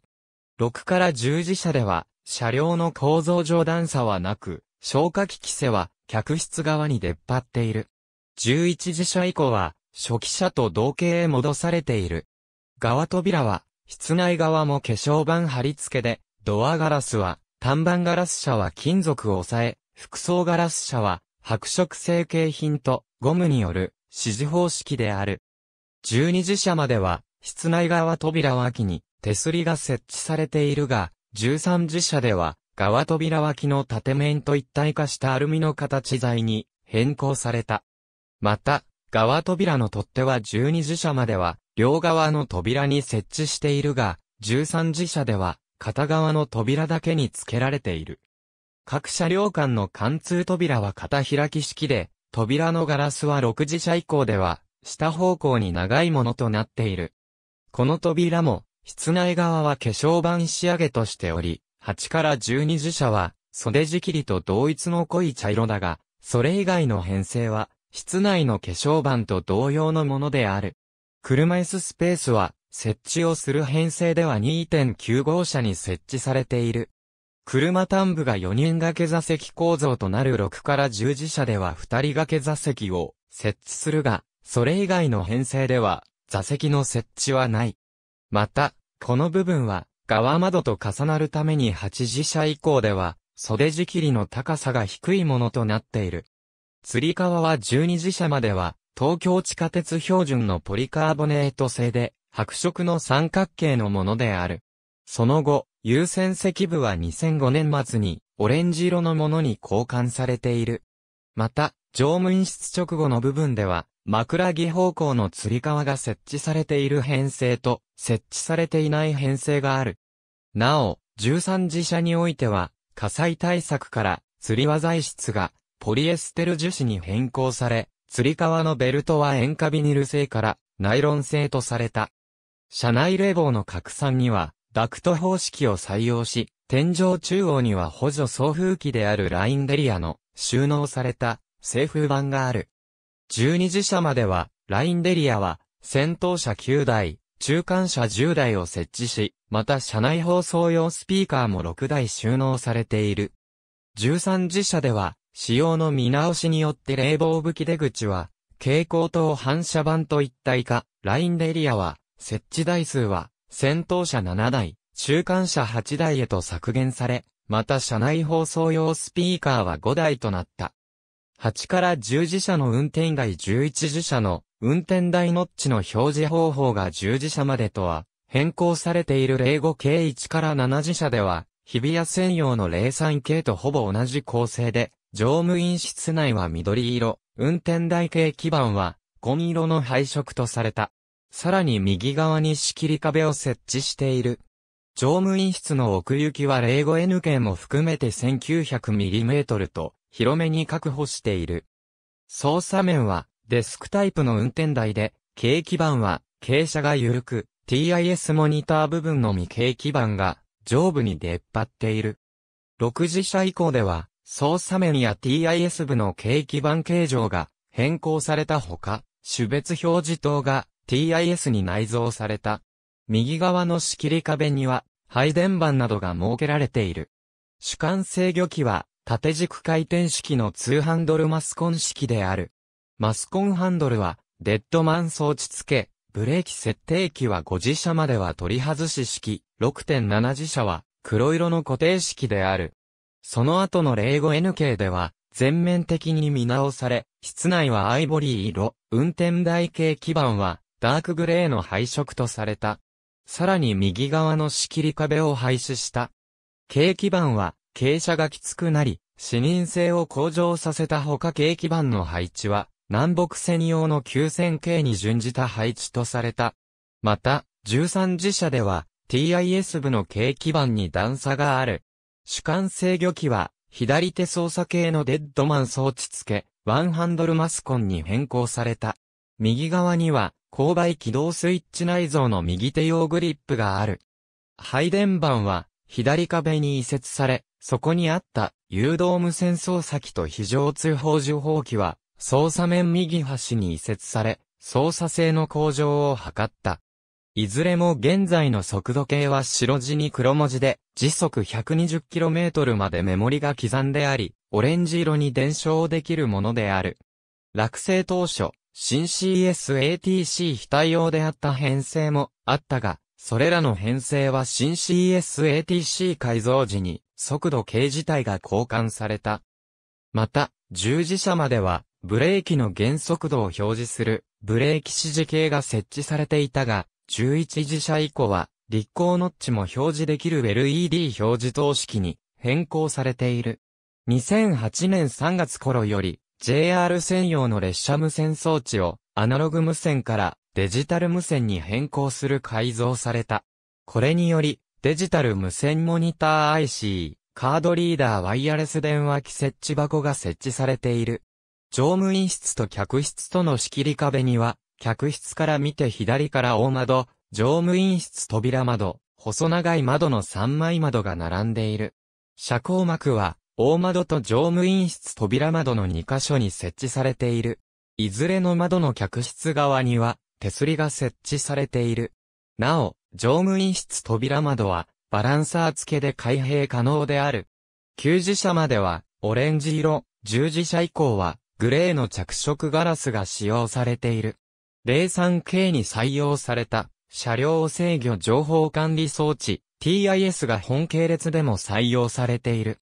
6から十字車では、車両の構造上段差はなく、消火器規制は客室側に出っ張っている。11次車以降は、初期車と同型へ戻されている。側扉は、室内側も化粧板貼り付けで、ドアガラスは、単板ガラス車は金属を抑え、服装ガラス車は、白色成形品とゴムによる指示方式である。12次車までは、室内側扉脇に手すりが設置されているが、13自社では、側扉脇の縦面と一体化したアルミの形材に変更された。また、側扉の取っ手は12自社までは、両側の扉に設置しているが、13自社では、片側の扉だけに付けられている。各車両間の貫通扉は片開き式で、扉のガラスは6自社以降では、下方向に長いものとなっている。この扉も、室内側は化粧板仕上げとしており、8から12樹社は、袖仕切りと同一の濃い茶色だが、それ以外の編成は、室内の化粧板と同様のものである。車椅子スペースは、設置をする編成では2.9号車に設置されている。車端部が4人掛け座席構造となる6から10自車では2人掛け座席を設置するが、それ以外の編成では座席の設置はない。また、この部分は、側窓と重なるために80車以降では、袖仕切りの高さが低いものとなっている。釣り革は12時車までは、東京地下鉄標準のポリカーボネート製で、白色の三角形のものである。その後、優先席部は2005年末に、オレンジ色のものに交換されている。また、乗務員室直後の部分では、枕木方向の釣り革が設置されている編成と、設置されていない編成がある。なお、13自社においては、火災対策から釣りは材質がポリエステル樹脂に変更され、釣り革のベルトは塩化ビニル製からナイロン製とされた。車内冷房の拡散にはダクト方式を採用し、天井中央には補助送風機であるラインデリアの収納された製風板がある。12時車までは、ラインデリアは、先頭車9台、中間車10台を設置し、また車内放送用スピーカーも6台収納されている。13時車では、仕様の見直しによって冷房吹き出口は、蛍光灯反射板と一体化、ラインデリアは、設置台数は、先頭車7台、中間車8台へと削減され、また車内放送用スピーカーは5台となった。8から10自車の運転外11自車の運転台ノッチの表示方法が10車までとは変更されている0 5系1から7自車では日比谷専用の03系とほぼ同じ構成で乗務員室内は緑色、運転台系基板は紺色の配色とされた。さらに右側に仕切り壁を設置している。乗務員室の奥行きは 05N 系も含めて 1900mm と広めに確保している。操作面はデスクタイプの運転台で、軽基板は傾斜が緩く、TIS モニター部分のみ軽基板が上部に出っ張っている。6次車以降では、操作面や TIS 部の軽基板形状が変更されたほか、種別表示灯が TIS に内蔵された。右側の仕切り壁には配電盤などが設けられている。主管制御機は縦軸回転式の2ハンドルマスコン式である。マスコンハンドルは、デッドマン装置付け、ブレーキ設定機は5自社までは取り外し式、6.7自社は黒色の固定式である。その後の例後 NK では、全面的に見直され、室内はアイボリー色、運転台形基板はダークグレーの配色とされた。さらに右側の仕切り壁を廃止した。軽基板は傾斜がきつくなり、視認性を向上させたほか景板の配置は、南北専用の急線形に準じた配置とされた。また、13自社では、TIS 部の景基板に段差がある。主管制御機は、左手操作系のデッドマン装置付け、ワンハンドルマスコンに変更された。右側には、勾配起動スイッチ内蔵の右手用グリップがある。配電盤は、左壁に移設され、そこにあった誘導無線操作機と非常通報受報機は操作面右端に移設され、操作性の向上を図った。いずれも現在の速度計は白地に黒文字で、時速 120km までメモリが刻んであり、オレンジ色に伝承できるものである。落成当初、新 CSATC 非対応であった編成もあったが、それらの編成は新 CSATC 改造時に速度計自体が交換された。また、十字車までは、ブレーキの減速度を表示する、ブレーキ指示計が設置されていたが、11時車以降は、立行ノッチも表示できる LED 表示等式に変更されている。2008年3月頃より、JR 専用の列車無線装置を、アナログ無線からデジタル無線に変更する改造された。これにより、デジタル無線モニター IC、カードリーダーワイヤレス電話機設置箱が設置されている。乗務員室と客室との仕切り壁には、客室から見て左から大窓、乗務員室扉窓、細長い窓の三枚窓が並んでいる。遮光幕は、大窓と乗務員室扉窓の2箇所に設置されている。いずれの窓の客室側には、手すりが設置されている。なお、乗務員室扉窓は、バランサー付けで開閉可能である。給仕車までは、オレンジ色、従事車以降は、グレーの着色ガラスが使用されている。03系に採用された、車両制御情報管理装置、TIS が本系列でも採用されている。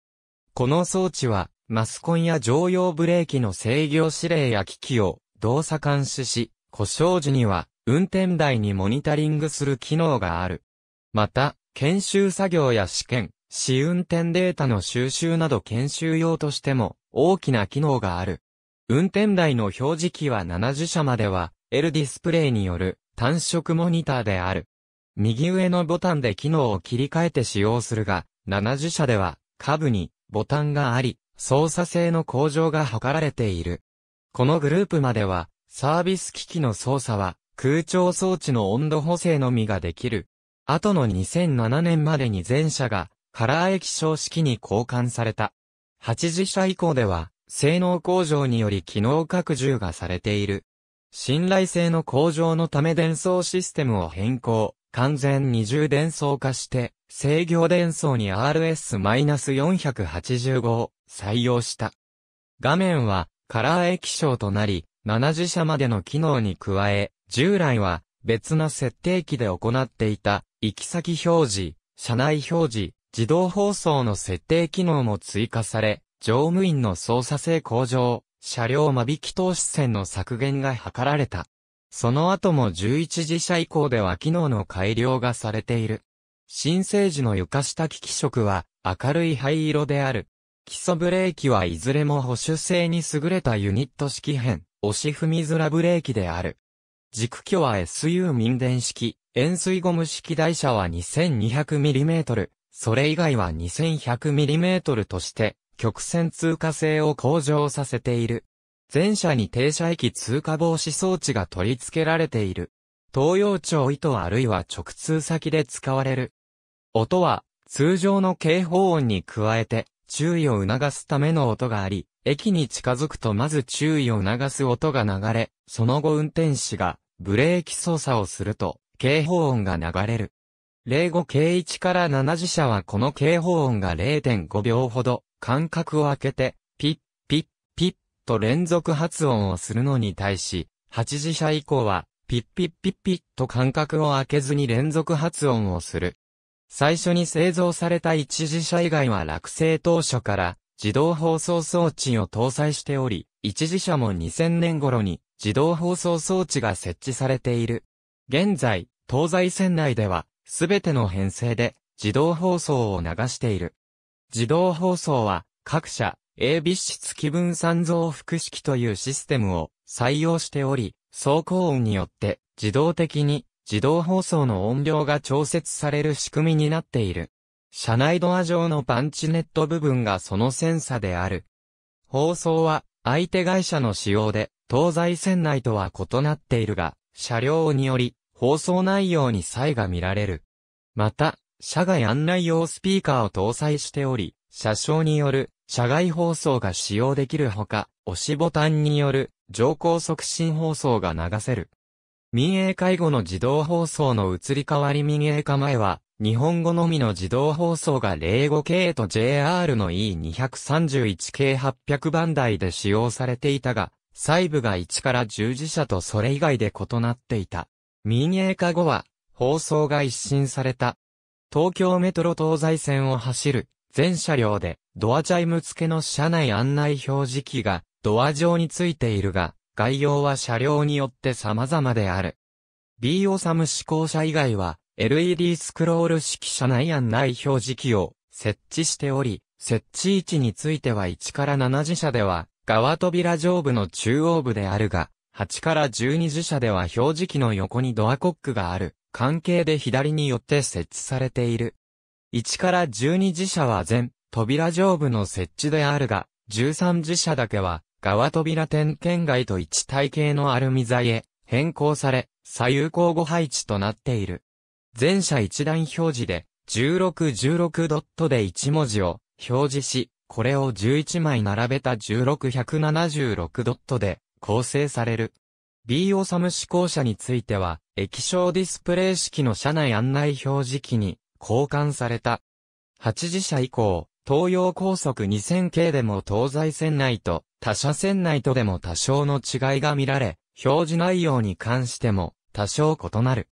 この装置は、マスコンや常用ブレーキの制御指令や機器を動作監視し、故障時には運転台にモニタリングする機能がある。また、研修作業や試験、試運転データの収集など研修用としても大きな機能がある。運転台の表示器は70社までは L ディスプレイによる単色モニターである。右上のボタンで機能を切り替えて使用するが、70社では下部にボタンがあり、操作性の向上が図られている。このグループまではサービス機器の操作は空調装置の温度補正のみができる。後の2007年までに全車がカラー液晶式に交換された。80車以降では、性能向上により機能拡充がされている。信頼性の向上のため電装システムを変更、完全二重電装化して、制御電装に RS-485 を採用した。画面はカラー液晶となり、7次車までの機能に加え、従来は別な設定機で行っていた行き先表示、車内表示、自動放送の設定機能も追加され、乗務員の操作性向上、車両間引き投資線の削減が図られた。その後も11時車以降では機能の改良がされている。新生児の床下機器色は明るい灰色である。基礎ブレーキはいずれも保守性に優れたユニット式編、押し踏みづらブレーキである。軸挙は SU 民電式、円錐ゴム式台車は 2200mm、それ以外は 2100mm として、曲線通過性を向上させている。全車に停車駅通過防止装置が取り付けられている。東洋町糸あるいは直通先で使われる。音は、通常の警報音に加えて、注意を促すための音があり、駅に近づくとまず注意を促す音が流れ、その後運転士がブレーキ操作をすると警報音が流れる。零5軽1から7時車はこの警報音が0.5秒ほど間隔を空けてピッピッピッと連続発音をするのに対し8時車以降はピッピッピッピッと間隔を空けずに連続発音をする。最初に製造された一時車以外は落成当初から自動放送装置を搭載しており、一時車も2000年頃に自動放送装置が設置されている。現在、東西線内では、すべての編成で、自動放送を流している。自動放送は、各社、A ビッシ付き分散増複式というシステムを採用しており、走行音によって自動的に自動放送の音量が調節される仕組みになっている。車内ドア上のパンチネット部分がそのセンサである。放送は相手会社の仕様で東西線内とは異なっているが、車両により、放送内容に差異が見られる。また、車外案内用スピーカーを搭載しており、車掌による車外放送が使用できるほか、押しボタンによる乗降促進放送が流せる。民営介護の自動放送の移り変わり民営化前は、日本語のみの自動放送が05系と JR の E231 系800番台で使用されていたが、細部が1から従事者とそれ以外で異なっていた。民営化後は、放送が一新された。東京メトロ東西線を走る、全車両で、ドアチャイム付けの車内案内表示器が、ドア上についているが、概要は車両によって様々である。B オサム試行車以外は、LED スクロール式車内案内表示器を設置しており、設置位置については1から7次車では側扉上部の中央部であるが、8から12自社では表示器の横にドアコックがある、関係で左によって設置されている。1から12自社は全、扉上部の設置であるが、13自社だけは、側扉点検外と一体系のアルミ材へ変更され、左右交互配置となっている。全社一段表示で、1616ドットで1文字を表示し、これを11枚並べた16176ドットで構成される。B オサム指向者については、液晶ディスプレイ式の車内案内表示器に交換された。8時車以降、東洋高速2000系でも東西線内と他車線内とでも多少の違いが見られ、表示内容に関しても多少異なる。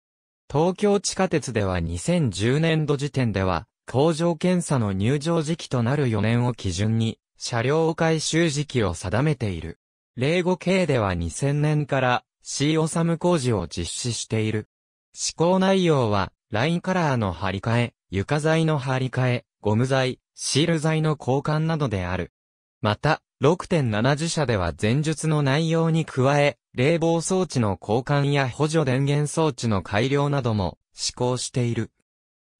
東京地下鉄では2010年度時点では、工場検査の入場時期となる4年を基準に、車両回収時期を定めている。例語系では2000年から C オサム工事を実施している。施行内容は、ラインカラーの張り替え、床材の張り替え、ゴム材、シール材の交換などである。また、6.7自社では前述の内容に加え、冷房装置の交換や補助電源装置の改良なども施行している。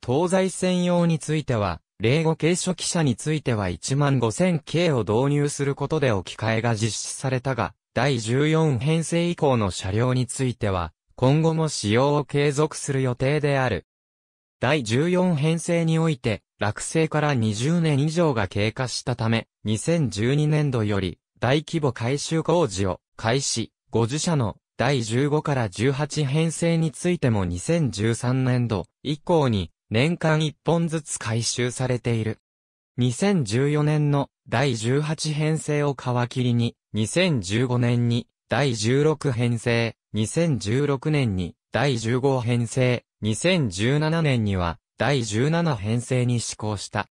東西線用については、例語継承記者については1万5000系を導入することで置き換えが実施されたが、第14編成以降の車両については、今後も使用を継続する予定である。第14編成において、落成から20年以上が経過したため、2012年度より、大規模改修工事を開始、50社の第15から18編成についても2013年度以降に年間1本ずつ回収されている。2014年の第18編成を皮切りに、2015年に第16編成、2016年に第15編成、2017年には第17編成に施行した。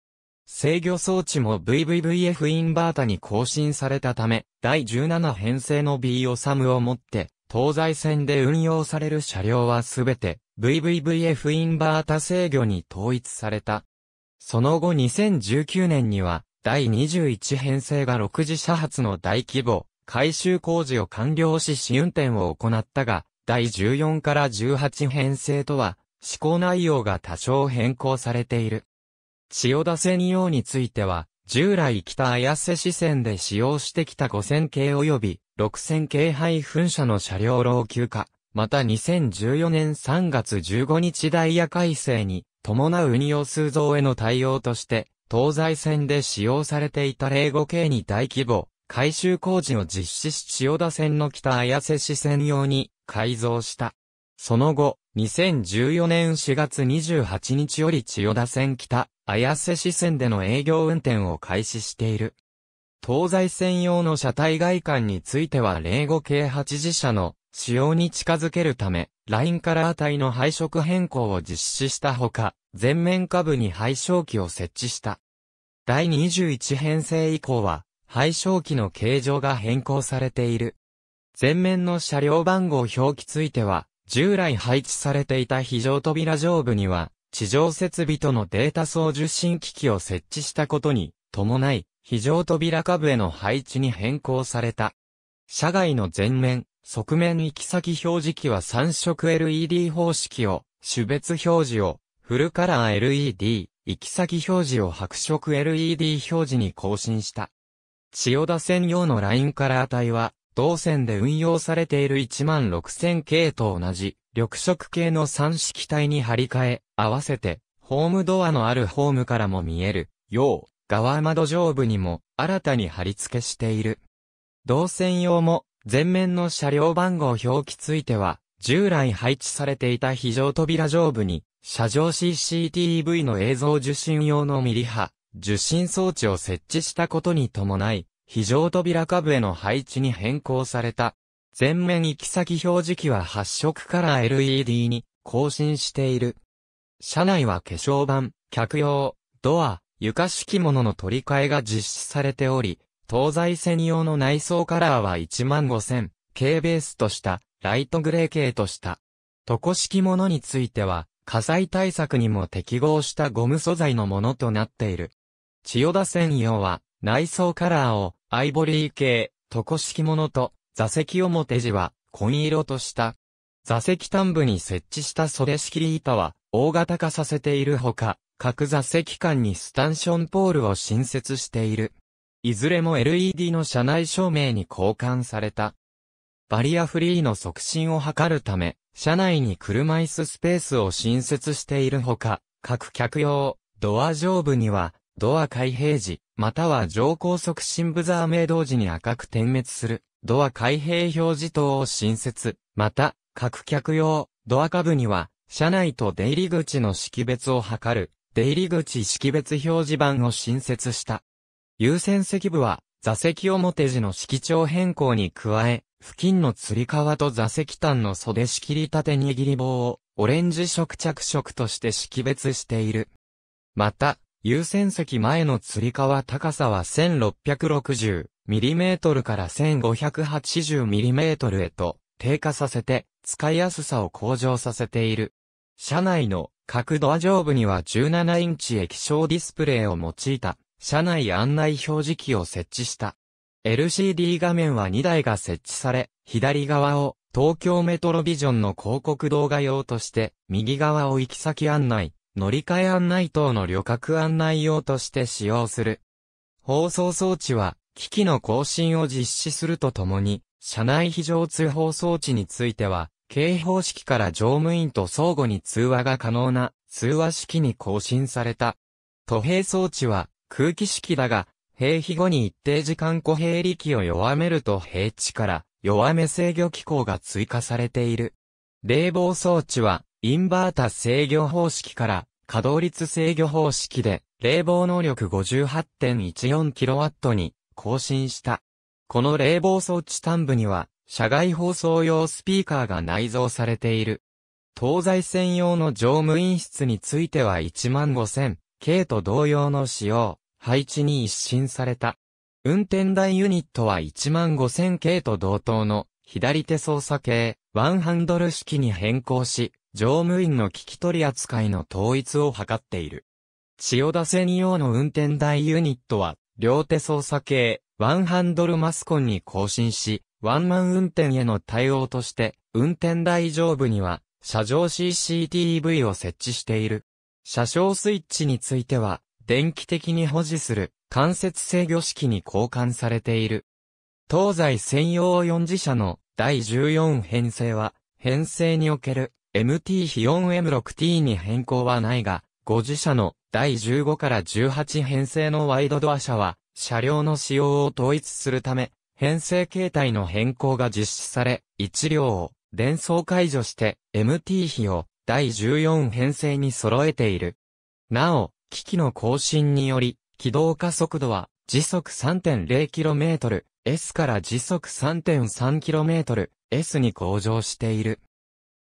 制御装置も VVVF インバータに更新されたため、第17編成の B オサムをもって、東西線で運用される車両はすべて VVVF インバータ制御に統一された。その後2019年には、第21編成が6次車発の大規模、改修工事を完了し試運転を行ったが、第14から18編成とは、試行内容が多少変更されている。千代田線用については、従来北綾瀬支線で使用してきた5000系及び6000系配噴射の車両老朽化、また2014年3月15日ダイヤ改正に伴う運用数増への対応として、東西線で使用されていた0 5系に大規模、改修工事を実施し千代田線の北綾瀬市線用に改造した。その後、2014年4月28日より千代田線北綾瀬市線での営業運転を開始している。東西線用の車体外観については0 5系8自社の使用に近づけるため、ラインカラー体の配色変更を実施したほか、全面下部に配色器を設置した。第21編成以降は、配色器の形状が変更されている。前面の車両番号表記ついては、従来配置されていた非常扉上部には、地上設備とのデータ送受信機器を設置したことに伴い、非常扉下部への配置に変更された。車外の前面、側面行き先表示器は3色 LED 方式を、種別表示を、フルカラー LED、行き先表示を白色 LED 表示に更新した。千代田線用のラインカラー帯は、同線で運用されている16000系と同じ、緑色系の3色体に張り替え、合わせて、ホームドアのあるホームからも見える、よう、側窓上部にも、新たに貼り付けしている。同線用も、前面の車両番号表記ついては、従来配置されていた非常扉上部に、車上 CCTV の映像受信用のミリ波、受信装置を設置したことに伴い、非常扉下部への配置に変更された。前面行き先表示器は発色から LED に更新している。車内は化粧板、客用、ドア、床敷物の取り替えが実施されており、東西専用の内装カラーは1万5000、系ベースとした、ライトグレー系とした。床式ものについては、火災対策にも適合したゴム素材のものとなっている。千代田専用は、内装カラーを、アイボリー系、床式ものと、座席表地は、紺色とした。座席端部に設置した袖仕切り板は、大型化させているほか、各座席間にスタンションポールを新設している。いずれも LED の車内照明に交換された。バリアフリーの促進を図るため、車内に車椅子スペースを新設しているほか、各客用、ドア上部には、ドア開閉時、または乗降促進ブザー名同時に赤く点滅する、ドア開閉表示灯を新設、また、各客用、ドア下部には、車内と出入り口の識別を図る、出入り口識別表示板を新設した。優先席部は、座席表地の色調変更に加え、付近の吊り革と座席端の袖仕切り立て握り棒を、オレンジ色着色として識別している。また、優先席前の吊り革高さは 1660mm から 1580mm へと低下させて、使いやすさを向上させている。車内の角ドア上部には17インチ液晶ディスプレイを用いた車内案内表示器を設置した。LCD 画面は2台が設置され、左側を東京メトロビジョンの広告動画用として、右側を行き先案内、乗り換え案内等の旅客案内用として使用する。放送装置は、機器の更新を実施するとともに、車内非常通報装置については、警報式から乗務員と相互に通話が可能な通話式に更新された。都閉装置は、空気式だが、兵飛後に一定時間固兵力を弱めると平地から弱め制御機構が追加されている。冷房装置はインバータ制御方式から稼働率制御方式で冷房能力 58.14kW に更新した。この冷房装置端部には社外放送用スピーカーが内蔵されている。東西線用の乗務員室については1万5000、K と同様の仕様。配置に一新された。運転台ユニットは15000系と同等の左手操作系、ワンハンドル式に変更し、乗務員の聞き取り扱いの統一を図っている。千代田専用の運転台ユニットは、両手操作系、ワンハンドルマスコンに更新し、ワンマン運転への対応として、運転台上部には、車上 CCTV を設置している。車掌スイッチについては、電気的に保持する間接制御式に交換されている。東西専用4次車の第14編成は、編成における MT 比 4M6T に変更はないが、5次車の第15から18編成のワイドドア車は、車両の仕様を統一するため、編成形態の変更が実施され、1両を電装解除して MT 比を第14編成に揃えている。なお、機器の更新により、軌道加速度は時速 3.0km、S から時速 3.3km、S に向上している。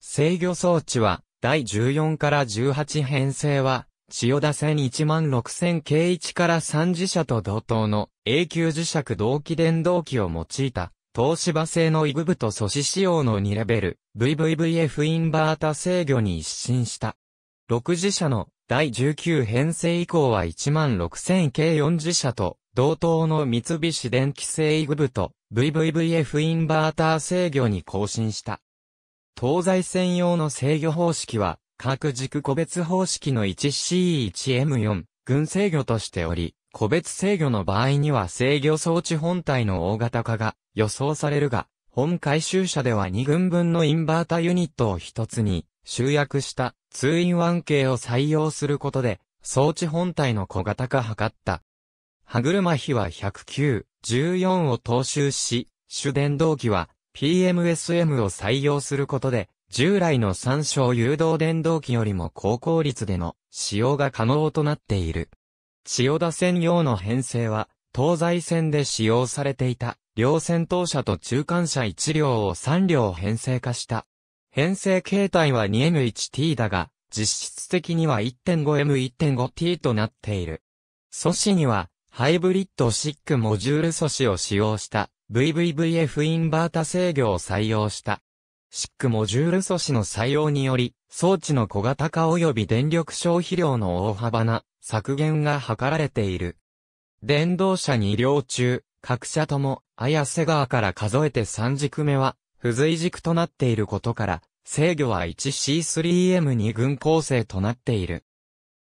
制御装置は、第14から18編成は、千代田線16000系1から3次車と同等の永久磁石同期電動機を用いた、東芝製のイグブと素子仕様の2レベル、VVVF インバータ制御に一新した。6次社の第19編成以降は16000計4次社と、同等の三菱電機イグ部と VVVF インバーター制御に更新した。東西専用の制御方式は、各軸個別方式の 1C1M4 群制御としており、個別制御の場合には制御装置本体の大型化が予想されるが、本回収車では2群分のインバータユニットを一つに集約した 2-in-1 系を採用することで、装置本体の小型化図った。歯車比は109、14を踏襲し、主電動機は PMSM を採用することで、従来の参照誘導電動機よりも高効率での使用が可能となっている。千代田線用の編成は、東西線で使用されていた両先頭車と中間車1両を3両編成化した編成形態は 2M1T だが、実質的には 1.5M1.5T となっている。素子には、ハイブリッドシックモジュール素子を使用した VVVF インバータ制御を採用した。シックモジュール素子の採用により、装置の小型化及び電力消費量の大幅な削減が図られている。電動車2両中、各社とも、綾瀬川から数えて3軸目は、付随軸となっていることから、制御は 1C3M2 群構成となっている。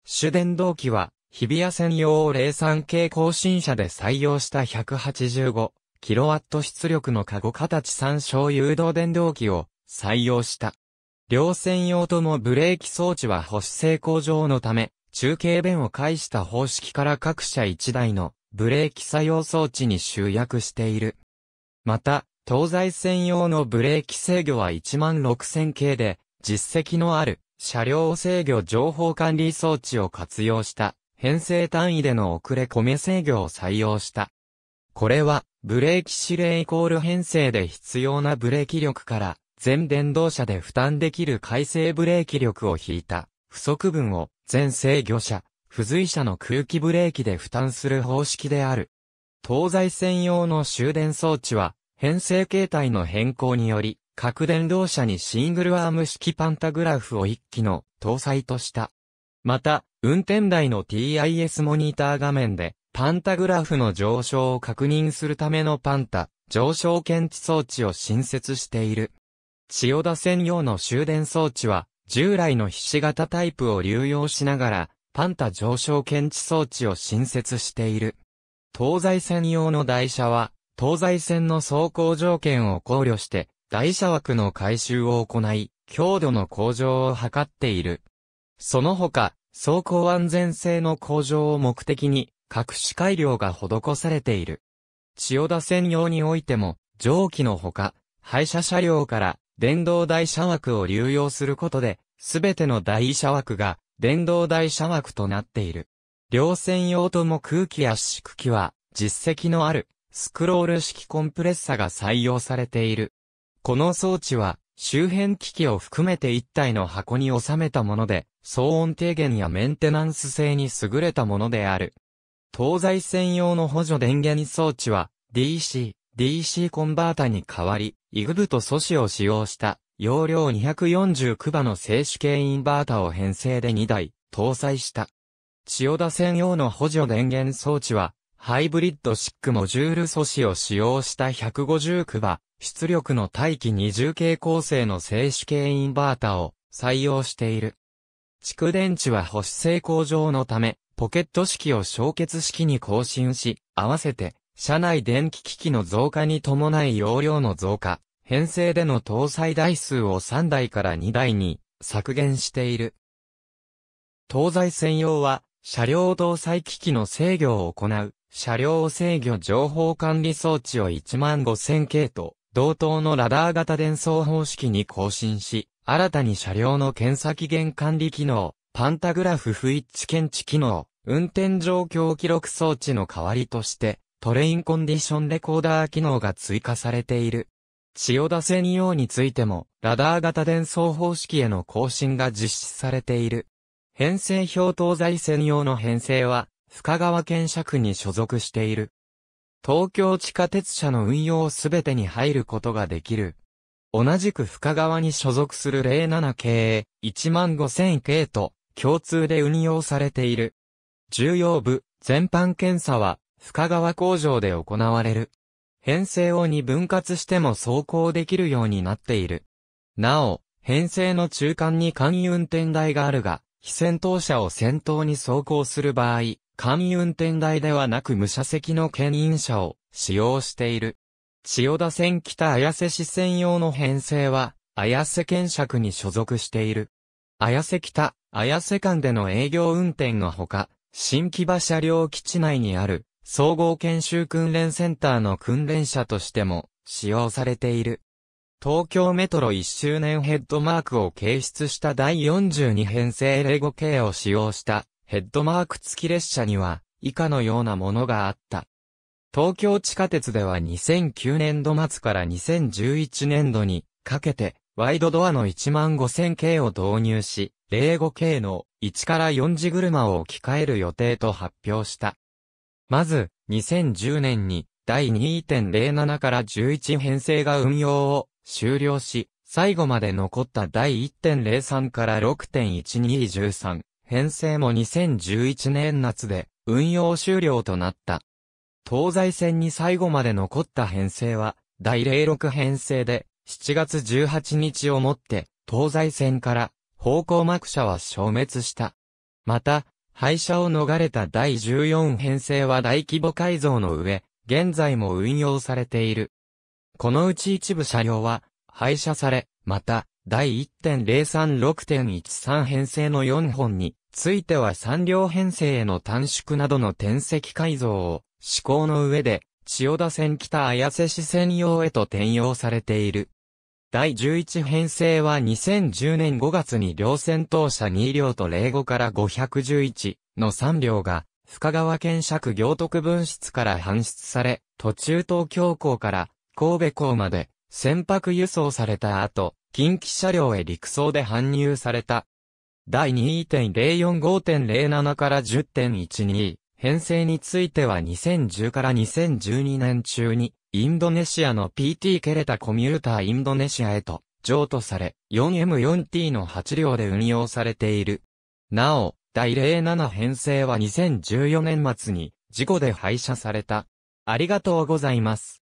主電動機は、日比谷専用を03系更新車で採用した 185kW 出力のカゴ形参照誘導電動機を採用した。両専用ともブレーキ装置は保守性向上のため、中継弁を介した方式から各社1台のブレーキ作用装置に集約している。また、東西線用のブレーキ制御は16000系で、実績のある車両制御情報管理装置を活用した編成単位での遅れ込め制御を採用した。これは、ブレーキ指令イコール編成で必要なブレーキ力から、全電動車で負担できる改正ブレーキ力を引いた、不足分を、全制御車、付随車の空気ブレーキで負担する方式である。東西線用の終電装置は、編成形態の変更により、各電動車にシングルアーム式パンタグラフを1機の搭載とした。また、運転台の TIS モニター画面で、パンタグラフの上昇を確認するためのパンタ、上昇検知装置を新設している。千代田専用の終電装置は、従来のひし形タイプを流用しながら、パンタ上昇検知装置を新設している。東西専用の台車は、東西線の走行条件を考慮して、台車枠の改修を行い、強度の向上を図っている。その他、走行安全性の向上を目的に、各種改良が施されている。千代田線用においても、蒸気のほか、廃車車両から電動台車枠を流用することで、すべての台車枠が電動台車枠となっている。両線用とも空気圧縮機は実績のあるスクロール式コンプレッサが採用されている。この装置は、周辺機器を含めて一体の箱に収めたもので、騒音低減やメンテナンス性に優れたものである。東西専用の補助電源装置は、DC、DC コンバータに代わり、イグブと素子を使用した、容量249場の静止系インバータを編成で2台、搭載した。千代田専用の補助電源装置は、ハイブリッドシックモジュール素子を使用した150クバ、出力の大気二重系構成の静止系インバータを採用している。蓄電池は保守性向上のため、ポケット式を消結式に更新し、合わせて、車内電気機器の増加に伴い容量の増加、編成での搭載台数を3台から2台に削減している。東西専用は、車両搭載機器の制御を行う、車両制御情報管理装置を1万5000系と、同等のラダー型伝送方式に更新し、新たに車両の検査期限管理機能、パンタグラフ不一致検知機能、運転状況記録装置の代わりとして、トレインコンディションレコーダー機能が追加されている。千代田専用についても、ラダー型伝送方式への更新が実施されている。編成表東西専用の編成は、深川県社区に所属している。東京地下鉄社の運用すべてに入ることができる。同じく深川に所属する07系、15000系と共通で運用されている。重要部、全般検査は深川工場で行われる。編成を2分割しても走行できるようになっている。なお、編成の中間に簡易運転台があるが、非戦闘車を先頭に走行する場合、簡易運転台ではなく無車席の牽引車を使用している。千代田線北綾瀬支線用の編成は、綾瀬県尺に所属している。綾瀬北、綾瀬間での営業運転のほか、新木場車両基地内にある、総合研修訓練センターの訓練車としても、使用されている。東京メトロ1周年ヘッドマークを掲出した第42編成英語系を使用したヘッドマーク付き列車には、以下のようなものがあった。東京地下鉄では2009年度末から2011年度にかけて、ワイドドアの1万5000系を導入し、05系の1から4時車を置き換える予定と発表した。まず、2010年に第2.07から11編成が運用を終了し、最後まで残った第1.03から6.1213、編成も2011年夏で運用終了となった。東西線に最後まで残った編成は、第06編成で、7月18日をもって、東西線から方向幕車は消滅した。また、廃車を逃れた第14編成は大規模改造の上、現在も運用されている。このうち一部車両は、廃車され、また、第1.036.13編成の4本に、ついては3両編成への短縮などの転籍改造を、試行の上で、千代田線北綾瀬市専用へと転用されている。第11編成は2010年5月に両戦闘車2両と零5から511の3両が、深川県尺行徳分室から搬出され、途中東京港から神戸港まで船舶輸送された後、近畿車両へ陸送で搬入された。第2.045.07から10.12、編成については2010から2012年中に、インドネシアの PT ケレタコミューターインドネシアへと、譲渡され、4M4T の8両で運用されている。なお、第07編成は2014年末に、事故で廃車された。ありがとうございます。